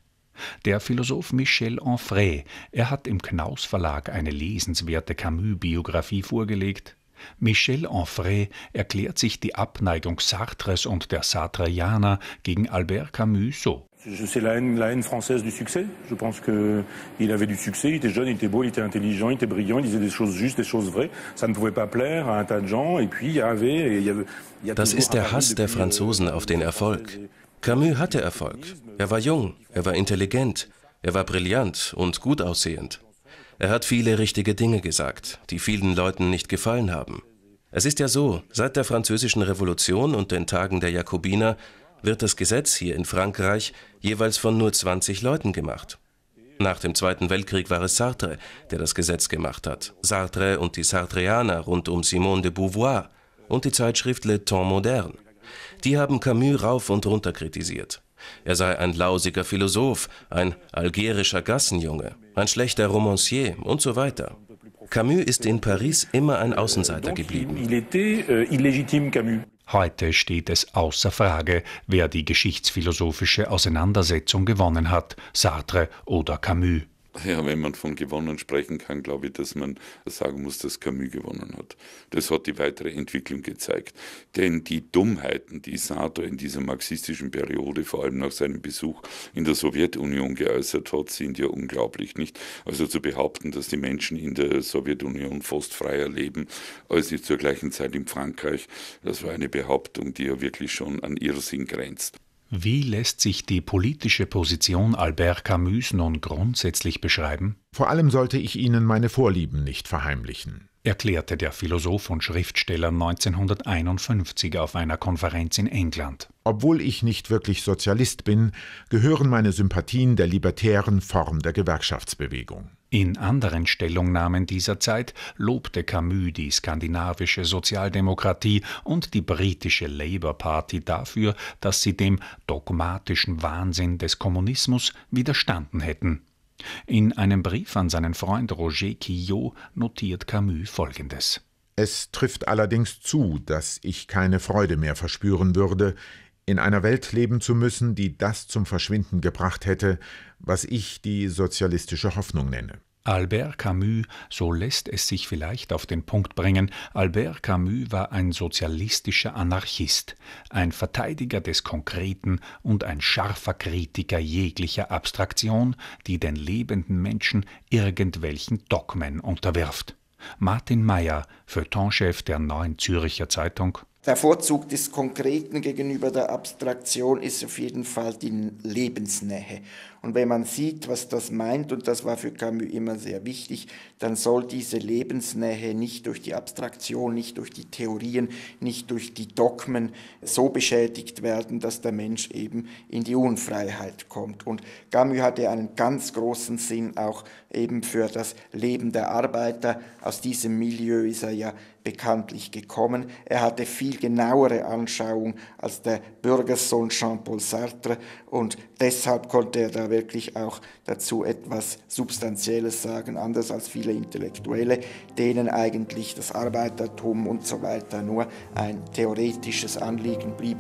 Der Philosoph Michel Onfray, er hat im Knaus Verlag eine lesenswerte Camus-Biografie vorgelegt. Michel Onfray erklärt sich die Abneigung Sartres und der Sartreianer gegen Albert Camus so. C'est la haine, la haine française du succès. Je pense qu'il avait du succès, il était jeune, il était beau, il était intelligent, il était brillant, il disait des choses justes, des choses vraies. Ça ne pouvait pas plaire à un tas de gens. Et puis, il y avait... Il y avait il y a das ist der Hass der Franzosen auf den euh, Erfolg. Camus hatte Erfolg. Er war jung, er war intelligent, er war brillant und gut aussehend. Er hat viele richtige Dinge gesagt, die vielen Leuten nicht gefallen haben. Es ist ja so, seit der Französischen Revolution und den Tagen der Jakobiner wird das Gesetz hier in Frankreich jeweils von nur 20 Leuten gemacht. Nach dem Zweiten Weltkrieg war es Sartre, der das Gesetz gemacht hat. Sartre und die Sartreaner rund um Simone de Beauvoir und die Zeitschrift Le Temps Moderne. Die haben Camus rauf und runter kritisiert. Er sei ein lausiger Philosoph, ein algerischer Gassenjunge, ein schlechter Romancier und so weiter. Camus ist in Paris immer ein Außenseiter geblieben. Euh, Heute steht es außer Frage, wer die geschichtsphilosophische Auseinandersetzung gewonnen hat, Sartre oder Camus. Ja, wenn man von gewonnen sprechen kann, glaube ich, dass man sagen muss, dass Camus gewonnen hat. Das hat die weitere Entwicklung gezeigt. Denn die Dummheiten, die Sartre in dieser marxistischen Periode, vor allem nach seinem Besuch in der Sowjetunion geäußert hat, sind ja unglaublich, nicht? Also zu behaupten, dass die Menschen in der Sowjetunion fast freier leben als sie zur gleichen Zeit in Frankreich, das war eine Behauptung, die ja wirklich schon an Irrsinn grenzt. Wie lässt sich die politische Position Albert Camus nun grundsätzlich beschreiben? Vor allem sollte ich Ihnen meine Vorlieben nicht verheimlichen erklärte der Philosoph und Schriftsteller 1951 auf einer Konferenz in England. Obwohl ich nicht wirklich Sozialist bin, gehören meine Sympathien der libertären Form der Gewerkschaftsbewegung. In anderen Stellungnahmen dieser Zeit lobte Camus die skandinavische Sozialdemokratie und die britische Labour Party dafür, dass sie dem dogmatischen Wahnsinn des Kommunismus widerstanden hätten. In einem Brief an seinen Freund Roger Quillot notiert Camus Folgendes. Es trifft allerdings zu, dass ich keine Freude mehr verspüren würde, in einer Welt leben zu müssen, die das zum Verschwinden gebracht hätte, was ich die sozialistische Hoffnung nenne. Albert Camus, so lässt es sich vielleicht auf den Punkt bringen, Albert Camus war ein sozialistischer Anarchist, ein Verteidiger des Konkreten und ein scharfer Kritiker jeglicher Abstraktion, die den lebenden Menschen irgendwelchen Dogmen unterwirft. Martin Mayer, Feuilletonchef der Neuen Zürcher Zeitung der Vorzug des Konkreten gegenüber der Abstraktion ist auf jeden Fall die Lebensnähe. Und wenn man sieht, was das meint, und das war für Camus immer sehr wichtig, dann soll diese Lebensnähe nicht durch die Abstraktion, nicht durch die Theorien, nicht durch die Dogmen so beschädigt werden, dass der Mensch eben in die Unfreiheit kommt. Und Camus hatte einen ganz großen Sinn auch eben für das Leben der Arbeiter. Aus diesem Milieu ist er ja bekanntlich gekommen. Er hatte viel genauere Anschauung als der Bürgerssohn Jean-Paul Sartre und deshalb konnte er da wirklich auch dazu etwas Substanzielles sagen, anders als viele Intellektuelle, denen eigentlich das Arbeitertum und so weiter nur ein theoretisches Anliegen blieb.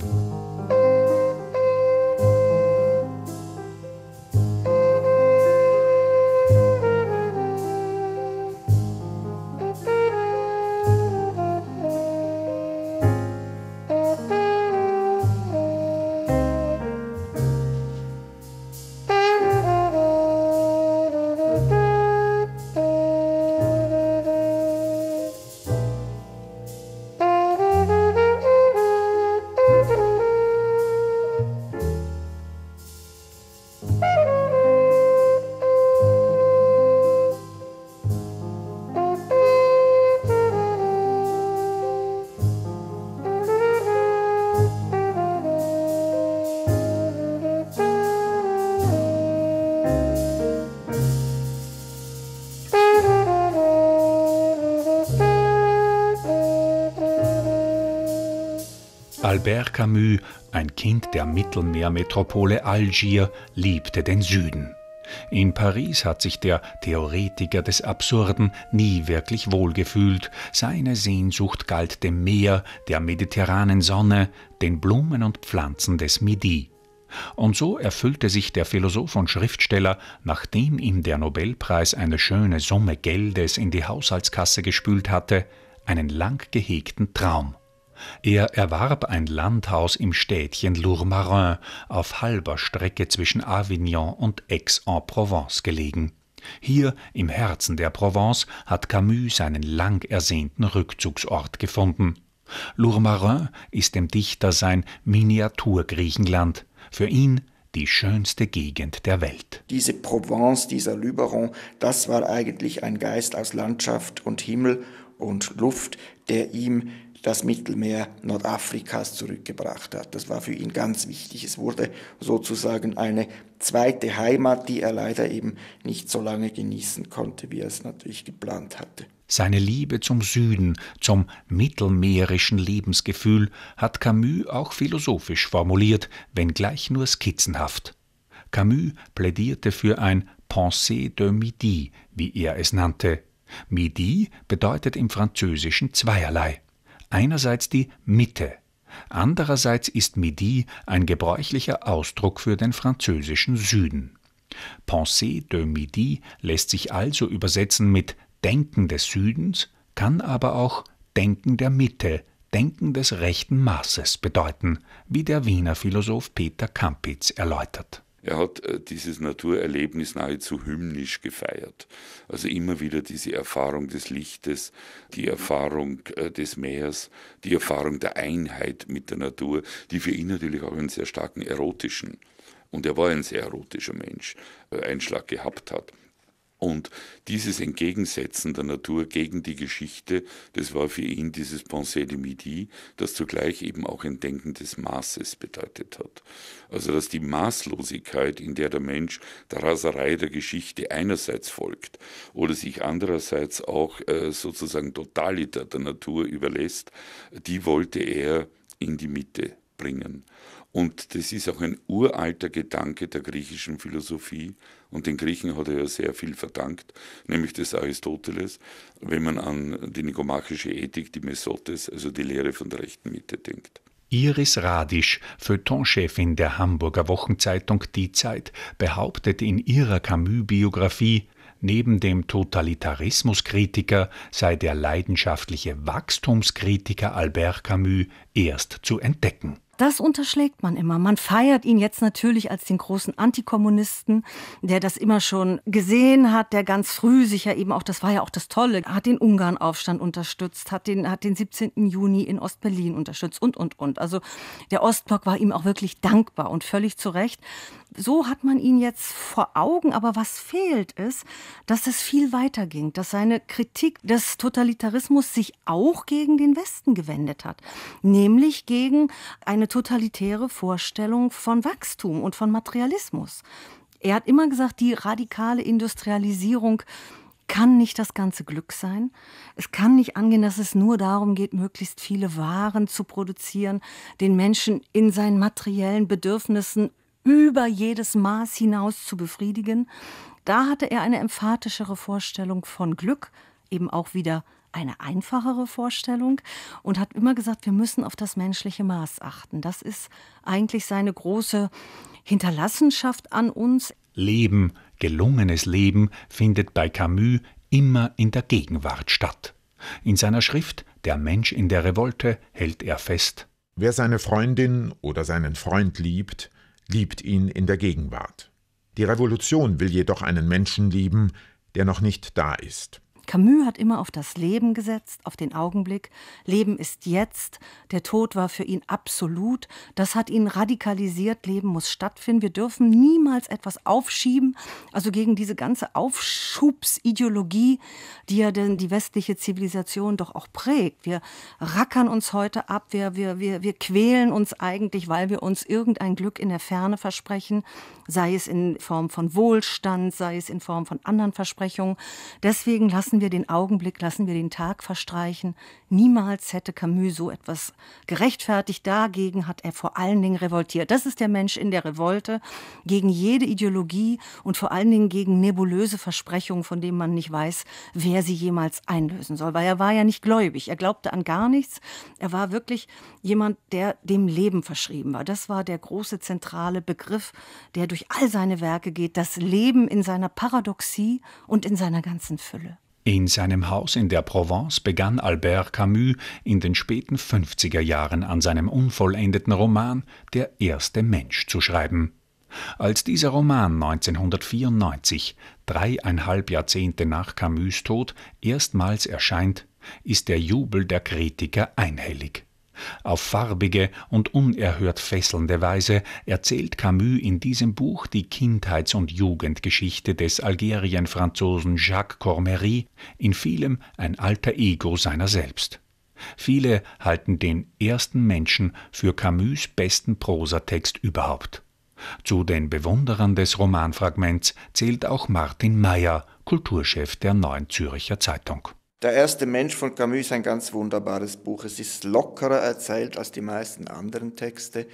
Albert Camus, ein Kind der Mittelmeermetropole Algier, liebte den Süden. In Paris hat sich der Theoretiker des Absurden nie wirklich wohlgefühlt. Seine Sehnsucht galt dem Meer, der mediterranen Sonne, den Blumen und Pflanzen des Midi. Und so erfüllte sich der Philosoph und Schriftsteller, nachdem ihm der Nobelpreis eine schöne Summe Geldes in die Haushaltskasse gespült hatte, einen lang gehegten Traum. Er erwarb ein Landhaus im Städtchen Lourmarin, auf halber Strecke zwischen Avignon und Aix-en-Provence gelegen. Hier im Herzen der Provence hat Camus seinen lang ersehnten Rückzugsort gefunden. Lourmarin ist dem Dichter sein Miniaturgriechenland, für ihn die schönste Gegend der Welt. Diese Provence, dieser Luberon, das war eigentlich ein Geist aus Landschaft und Himmel und Luft, der ihm das Mittelmeer Nordafrikas zurückgebracht hat. Das war für ihn ganz wichtig. Es wurde sozusagen eine zweite Heimat, die er leider eben nicht so lange genießen konnte, wie er es natürlich geplant hatte. Seine Liebe zum Süden, zum mittelmeerischen Lebensgefühl hat Camus auch philosophisch formuliert, wenngleich nur skizzenhaft. Camus plädierte für ein Pensée de Midi, wie er es nannte. Midi bedeutet im Französischen zweierlei einerseits die Mitte, andererseits ist Midi ein gebräuchlicher Ausdruck für den französischen Süden. Pensée de Midi lässt sich also übersetzen mit Denken des Südens, kann aber auch Denken der Mitte, Denken des rechten Maßes bedeuten, wie der Wiener Philosoph Peter Kampitz erläutert er hat äh, dieses Naturerlebnis nahezu hymnisch gefeiert. Also immer wieder diese Erfahrung des Lichtes, die Erfahrung äh, des Meers, die Erfahrung der Einheit mit der Natur, die für ihn natürlich auch einen sehr starken erotischen, und er war ein sehr erotischer Mensch, äh, Einschlag gehabt hat. Und dieses Entgegensetzen der Natur gegen die Geschichte, das war für ihn dieses Pensée de Midi, das zugleich eben auch ein Denken des Maßes bedeutet hat. Also dass die Maßlosigkeit, in der der Mensch der Raserei der Geschichte einerseits folgt oder sich andererseits auch äh, sozusagen totaliter der Natur überlässt, die wollte er in die Mitte bringen. Und das ist auch ein uralter Gedanke der griechischen Philosophie, und den Griechen hat er ja sehr viel verdankt, nämlich des Aristoteles, wenn man an die nikomachische Ethik, die Mesotes, also die Lehre von der rechten Mitte denkt. Iris Radisch, Feuilletonchefin der Hamburger Wochenzeitung Die Zeit, behauptet in ihrer Camus-Biografie, neben dem Totalitarismuskritiker sei der leidenschaftliche Wachstumskritiker Albert Camus erst zu entdecken. Das unterschlägt man immer. Man feiert ihn jetzt natürlich als den großen Antikommunisten, der das immer schon gesehen hat, der ganz früh sich ja eben auch, das war ja auch das Tolle, hat den Ungarnaufstand unterstützt, hat den, hat den 17. Juni in Ostberlin unterstützt und, und, und. Also der Ostblock war ihm auch wirklich dankbar und völlig zu Recht so hat man ihn jetzt vor Augen. Aber was fehlt ist, dass es viel weiter ging, dass seine Kritik des Totalitarismus sich auch gegen den Westen gewendet hat, nämlich gegen eine totalitäre Vorstellung von Wachstum und von Materialismus. Er hat immer gesagt, die radikale Industrialisierung kann nicht das ganze Glück sein. Es kann nicht angehen, dass es nur darum geht, möglichst viele Waren zu produzieren, den Menschen in seinen materiellen Bedürfnissen über jedes Maß hinaus zu befriedigen. Da hatte er eine emphatischere Vorstellung von Glück, eben auch wieder eine einfachere Vorstellung und hat immer gesagt, wir müssen auf das menschliche Maß achten. Das ist eigentlich seine große Hinterlassenschaft an uns. Leben, gelungenes Leben findet bei Camus immer in der Gegenwart statt. In seiner Schrift Der Mensch in der Revolte hält er fest. Wer seine Freundin oder seinen Freund liebt, liebt ihn in der Gegenwart. Die Revolution will jedoch einen Menschen lieben, der noch nicht da ist. Camus hat immer auf das Leben gesetzt, auf den Augenblick. Leben ist jetzt. Der Tod war für ihn absolut. Das hat ihn radikalisiert. Leben muss stattfinden. Wir dürfen niemals etwas aufschieben. Also gegen diese ganze Aufschubsideologie, die ja denn die westliche Zivilisation doch auch prägt. Wir rackern uns heute ab. Wir, wir, wir, wir quälen uns eigentlich, weil wir uns irgendein Glück in der Ferne versprechen. Sei es in Form von Wohlstand, sei es in Form von anderen Versprechungen. Deswegen lassen lassen wir den Augenblick, lassen wir den Tag verstreichen. Niemals hätte Camus so etwas gerechtfertigt. Dagegen hat er vor allen Dingen revoltiert. Das ist der Mensch in der Revolte gegen jede Ideologie und vor allen Dingen gegen nebulöse Versprechungen, von denen man nicht weiß, wer sie jemals einlösen soll. Weil er war ja nicht gläubig. Er glaubte an gar nichts. Er war wirklich jemand, der dem Leben verschrieben war. Das war der große zentrale Begriff, der durch all seine Werke geht. Das Leben in seiner Paradoxie und in seiner ganzen Fülle. In seinem Haus in der Provence begann Albert Camus in den späten 50er Jahren an seinem unvollendeten Roman Der erste Mensch zu schreiben. Als dieser Roman 1994, dreieinhalb Jahrzehnte nach Camus Tod, erstmals erscheint, ist der Jubel der Kritiker einhellig. Auf farbige und unerhört fesselnde Weise erzählt Camus in diesem Buch die Kindheits- und Jugendgeschichte des Algerien-Franzosen Jacques Cormery, in vielem ein alter Ego seiner selbst. Viele halten den ersten Menschen für Camus besten Prosatext überhaupt. Zu den Bewunderern des Romanfragments zählt auch Martin Mayer, Kulturchef der Neuen Zürcher Zeitung. Der erste Mensch von Camus ist ein ganz wunderbares Buch. Es ist lockerer erzählt als die meisten anderen Texte.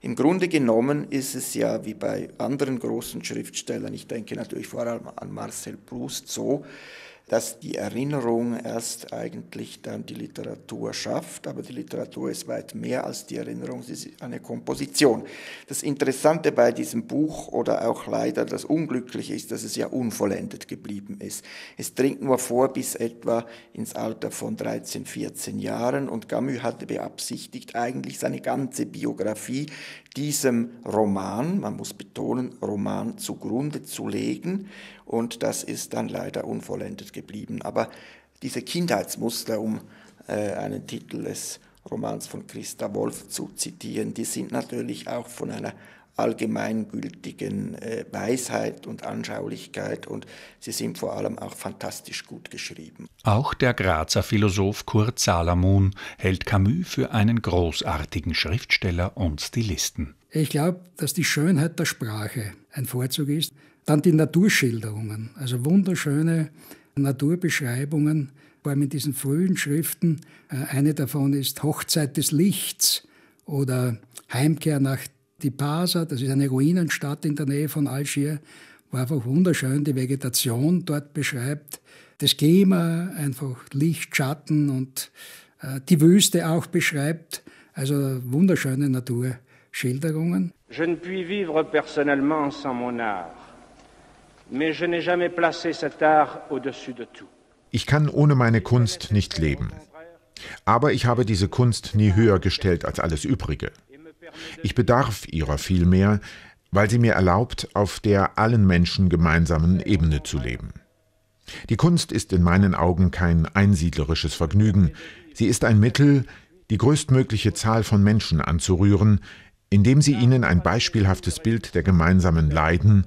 Im Grunde genommen ist es ja wie bei anderen großen Schriftstellern, ich denke natürlich vor allem an Marcel Proust so, dass die Erinnerung erst eigentlich dann die Literatur schafft, aber die Literatur ist weit mehr als die Erinnerung, sie ist eine Komposition. Das Interessante bei diesem Buch oder auch leider das Unglückliche ist, dass es ja unvollendet geblieben ist. Es dringt nur vor bis etwa ins Alter von 13, 14 Jahren und Gamü hatte beabsichtigt, eigentlich seine ganze Biografie diesem Roman, man muss betonen, Roman zugrunde zu legen und das ist dann leider unvollendet geblieben. Aber diese Kindheitsmuster, um äh, einen Titel des Romans von Christa Wolf zu zitieren, die sind natürlich auch von einer allgemeingültigen äh, Weisheit und Anschaulichkeit und sie sind vor allem auch fantastisch gut geschrieben. Auch der Grazer Philosoph Kurt Salamun hält Camus für einen großartigen Schriftsteller und Stilisten. Ich glaube, dass die Schönheit der Sprache ein Vorzug ist, dann die Naturschilderungen, also wunderschöne Naturbeschreibungen, vor allem in diesen frühen Schriften. Äh, eine davon ist Hochzeit des Lichts oder Heimkehr nach Tipasa, das ist eine Ruinenstadt in der Nähe von Algier, wo einfach wunderschön die Vegetation dort beschreibt, das Klima, einfach Licht, Schatten und äh, die Wüste auch beschreibt. Also wunderschöne Naturschilderungen. Je ne puis vivre personnellement sans mon art. Ich kann ohne meine Kunst nicht leben. Aber ich habe diese Kunst nie höher gestellt als alles Übrige. Ich bedarf ihrer vielmehr, weil sie mir erlaubt, auf der allen Menschen gemeinsamen Ebene zu leben. Die Kunst ist in meinen Augen kein einsiedlerisches Vergnügen, sie ist ein Mittel, die größtmögliche Zahl von Menschen anzurühren, indem sie ihnen ein beispielhaftes Bild der gemeinsamen Leiden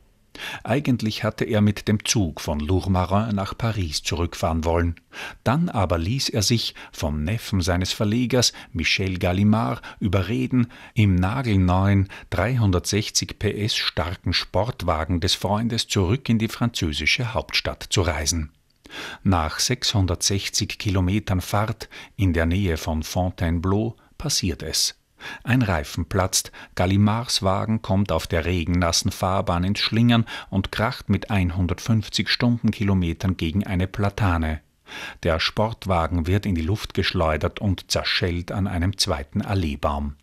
Eigentlich hatte er mit dem Zug von Lourmarin nach Paris zurückfahren wollen. Dann aber ließ er sich vom Neffen seines Verlegers, Michel Gallimard, überreden, im nagelneuen 360 PS starken Sportwagen des Freundes zurück in die französische Hauptstadt zu reisen. Nach 660 Kilometern Fahrt in der Nähe von Fontainebleau passiert es. Ein Reifen platzt, Gallimars Wagen kommt auf der regennassen Fahrbahn ins Schlingern und kracht mit 150 Stundenkilometern gegen eine Platane. Der Sportwagen wird in die Luft geschleudert und zerschellt an einem zweiten Alleebaum.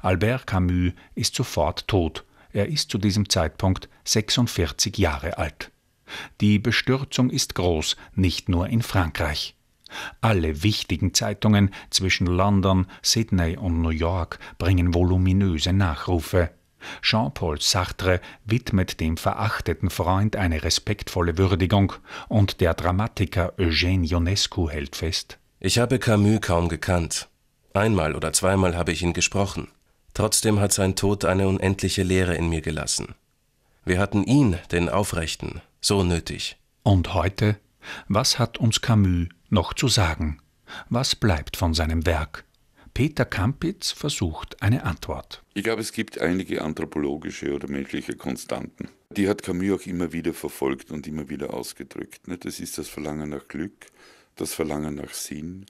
Albert Camus ist sofort tot. Er ist zu diesem Zeitpunkt 46 Jahre alt. Die Bestürzung ist groß, nicht nur in Frankreich. Alle wichtigen Zeitungen zwischen London, Sydney und New York bringen voluminöse Nachrufe. Jean-Paul Sartre widmet dem verachteten Freund eine respektvolle Würdigung und der Dramatiker Eugène Ionescu hält fest: Ich habe Camus kaum gekannt. Einmal oder zweimal habe ich ihn gesprochen. Trotzdem hat sein Tod eine unendliche Leere in mir gelassen. Wir hatten ihn, den Aufrechten, so nötig. Und heute? Was hat uns Camus noch zu sagen? Was bleibt von seinem Werk? Peter Kampitz versucht eine Antwort. Ich glaube, es gibt einige anthropologische oder menschliche Konstanten. Die hat Camus auch immer wieder verfolgt und immer wieder ausgedrückt. Ne? Das ist das Verlangen nach Glück, das Verlangen nach Sinn,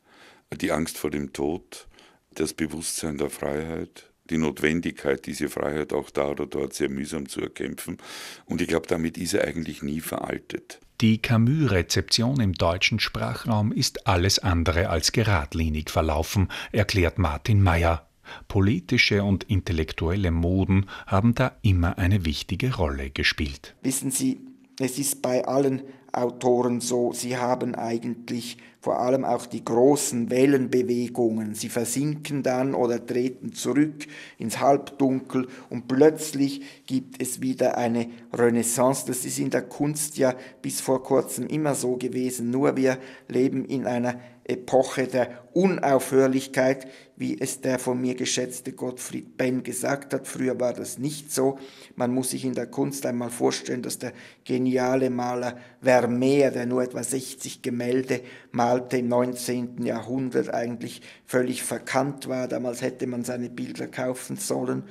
die Angst vor dem Tod, das Bewusstsein der Freiheit, die Notwendigkeit, diese Freiheit auch da oder dort sehr mühsam zu erkämpfen. Und ich glaube, damit ist er eigentlich nie veraltet. Die Camus-Rezeption im deutschen Sprachraum ist alles andere als geradlinig verlaufen, erklärt Martin Mayer. Politische und intellektuelle Moden haben da immer eine wichtige Rolle gespielt. Wissen Sie, es ist bei allen Autoren so, sie haben eigentlich vor allem auch die großen Wellenbewegungen. Sie versinken dann oder treten zurück ins Halbdunkel und plötzlich gibt es wieder eine Renaissance. Das ist in der Kunst ja bis vor kurzem immer so gewesen, nur wir leben in einer Epoche der Unaufhörlichkeit, wie es der von mir geschätzte Gottfried Benn gesagt hat. Früher war das nicht so. Man muss sich in der Kunst einmal vorstellen, dass der geniale Maler Vermeer, der nur etwa 60 Gemälde malte im 19. Jahrhundert, eigentlich völlig verkannt war. Damals hätte man seine Bilder kaufen sollen.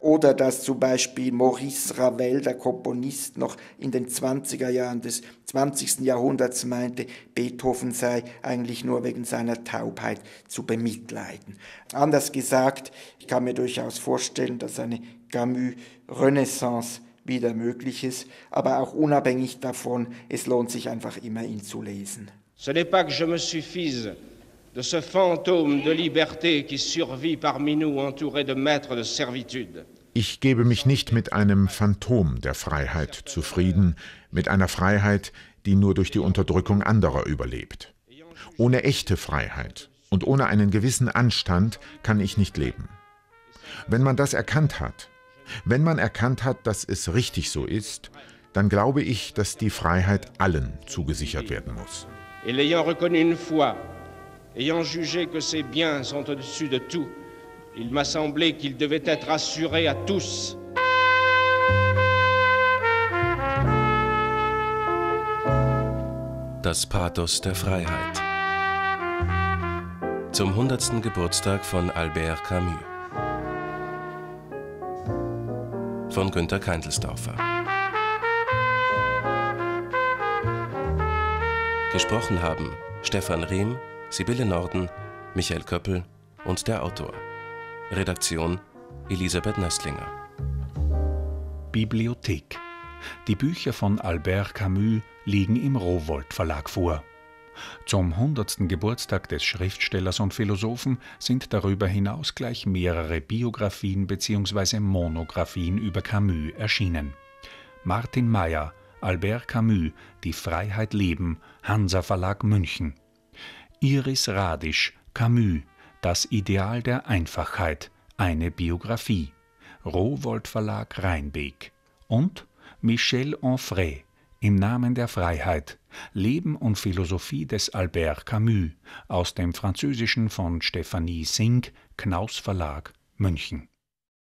Oder dass zum Beispiel Maurice Ravel, der Komponist, noch in den 20er Jahren des 20. Jahrhunderts meinte, Beethoven sei eigentlich nur wegen seiner Taubheit zu bemitleiden. Anders gesagt, ich kann mir durchaus vorstellen, dass eine Camus-Renaissance wieder möglich ist, aber auch unabhängig davon, es lohnt sich einfach immer ihn zu lesen. Ce n'est pas que je me suffise de ce fantôme de liberté qui survit parmi nous entouré de maîtres de servitude. Ich gebe mich nicht mit einem Phantom der Freiheit zufrieden, mit einer Freiheit, die nur durch die Unterdrückung anderer überlebt. Ohne echte Freiheit und ohne einen gewissen Anstand kann ich nicht leben. Wenn man das erkannt hat, wenn man erkannt hat, dass es richtig so ist, dann glaube ich, dass die Freiheit allen zugesichert werden muss. Et ayant jugé que ses biens sont au-dessus de tout, il m'a semblé qu'il devait être assuré à tous. Das Pathos der Freiheit. Zum 100. Geburtstag von Albert Camus. Von Günter Keindelsdorfer. Gesprochen haben Stefan Rehm, Sibylle Norden, Michael Köppel und der Autor. Redaktion Elisabeth Nöstlinger. Bibliothek. Die Bücher von Albert Camus liegen im Rowold Verlag vor. Zum 100. Geburtstag des Schriftstellers und Philosophen sind darüber hinaus gleich mehrere Biografien bzw. Monographien über Camus erschienen. Martin Mayer, Albert Camus, Die Freiheit leben, Hansa Verlag München. Iris Radisch, Camus, Das Ideal der Einfachheit, eine Biografie, Rowold Verlag Rheinbeek und Michel Onfray, Im Namen der Freiheit, Leben und Philosophie des Albert Camus aus dem Französischen von Stephanie Sink, Knaus Verlag, München.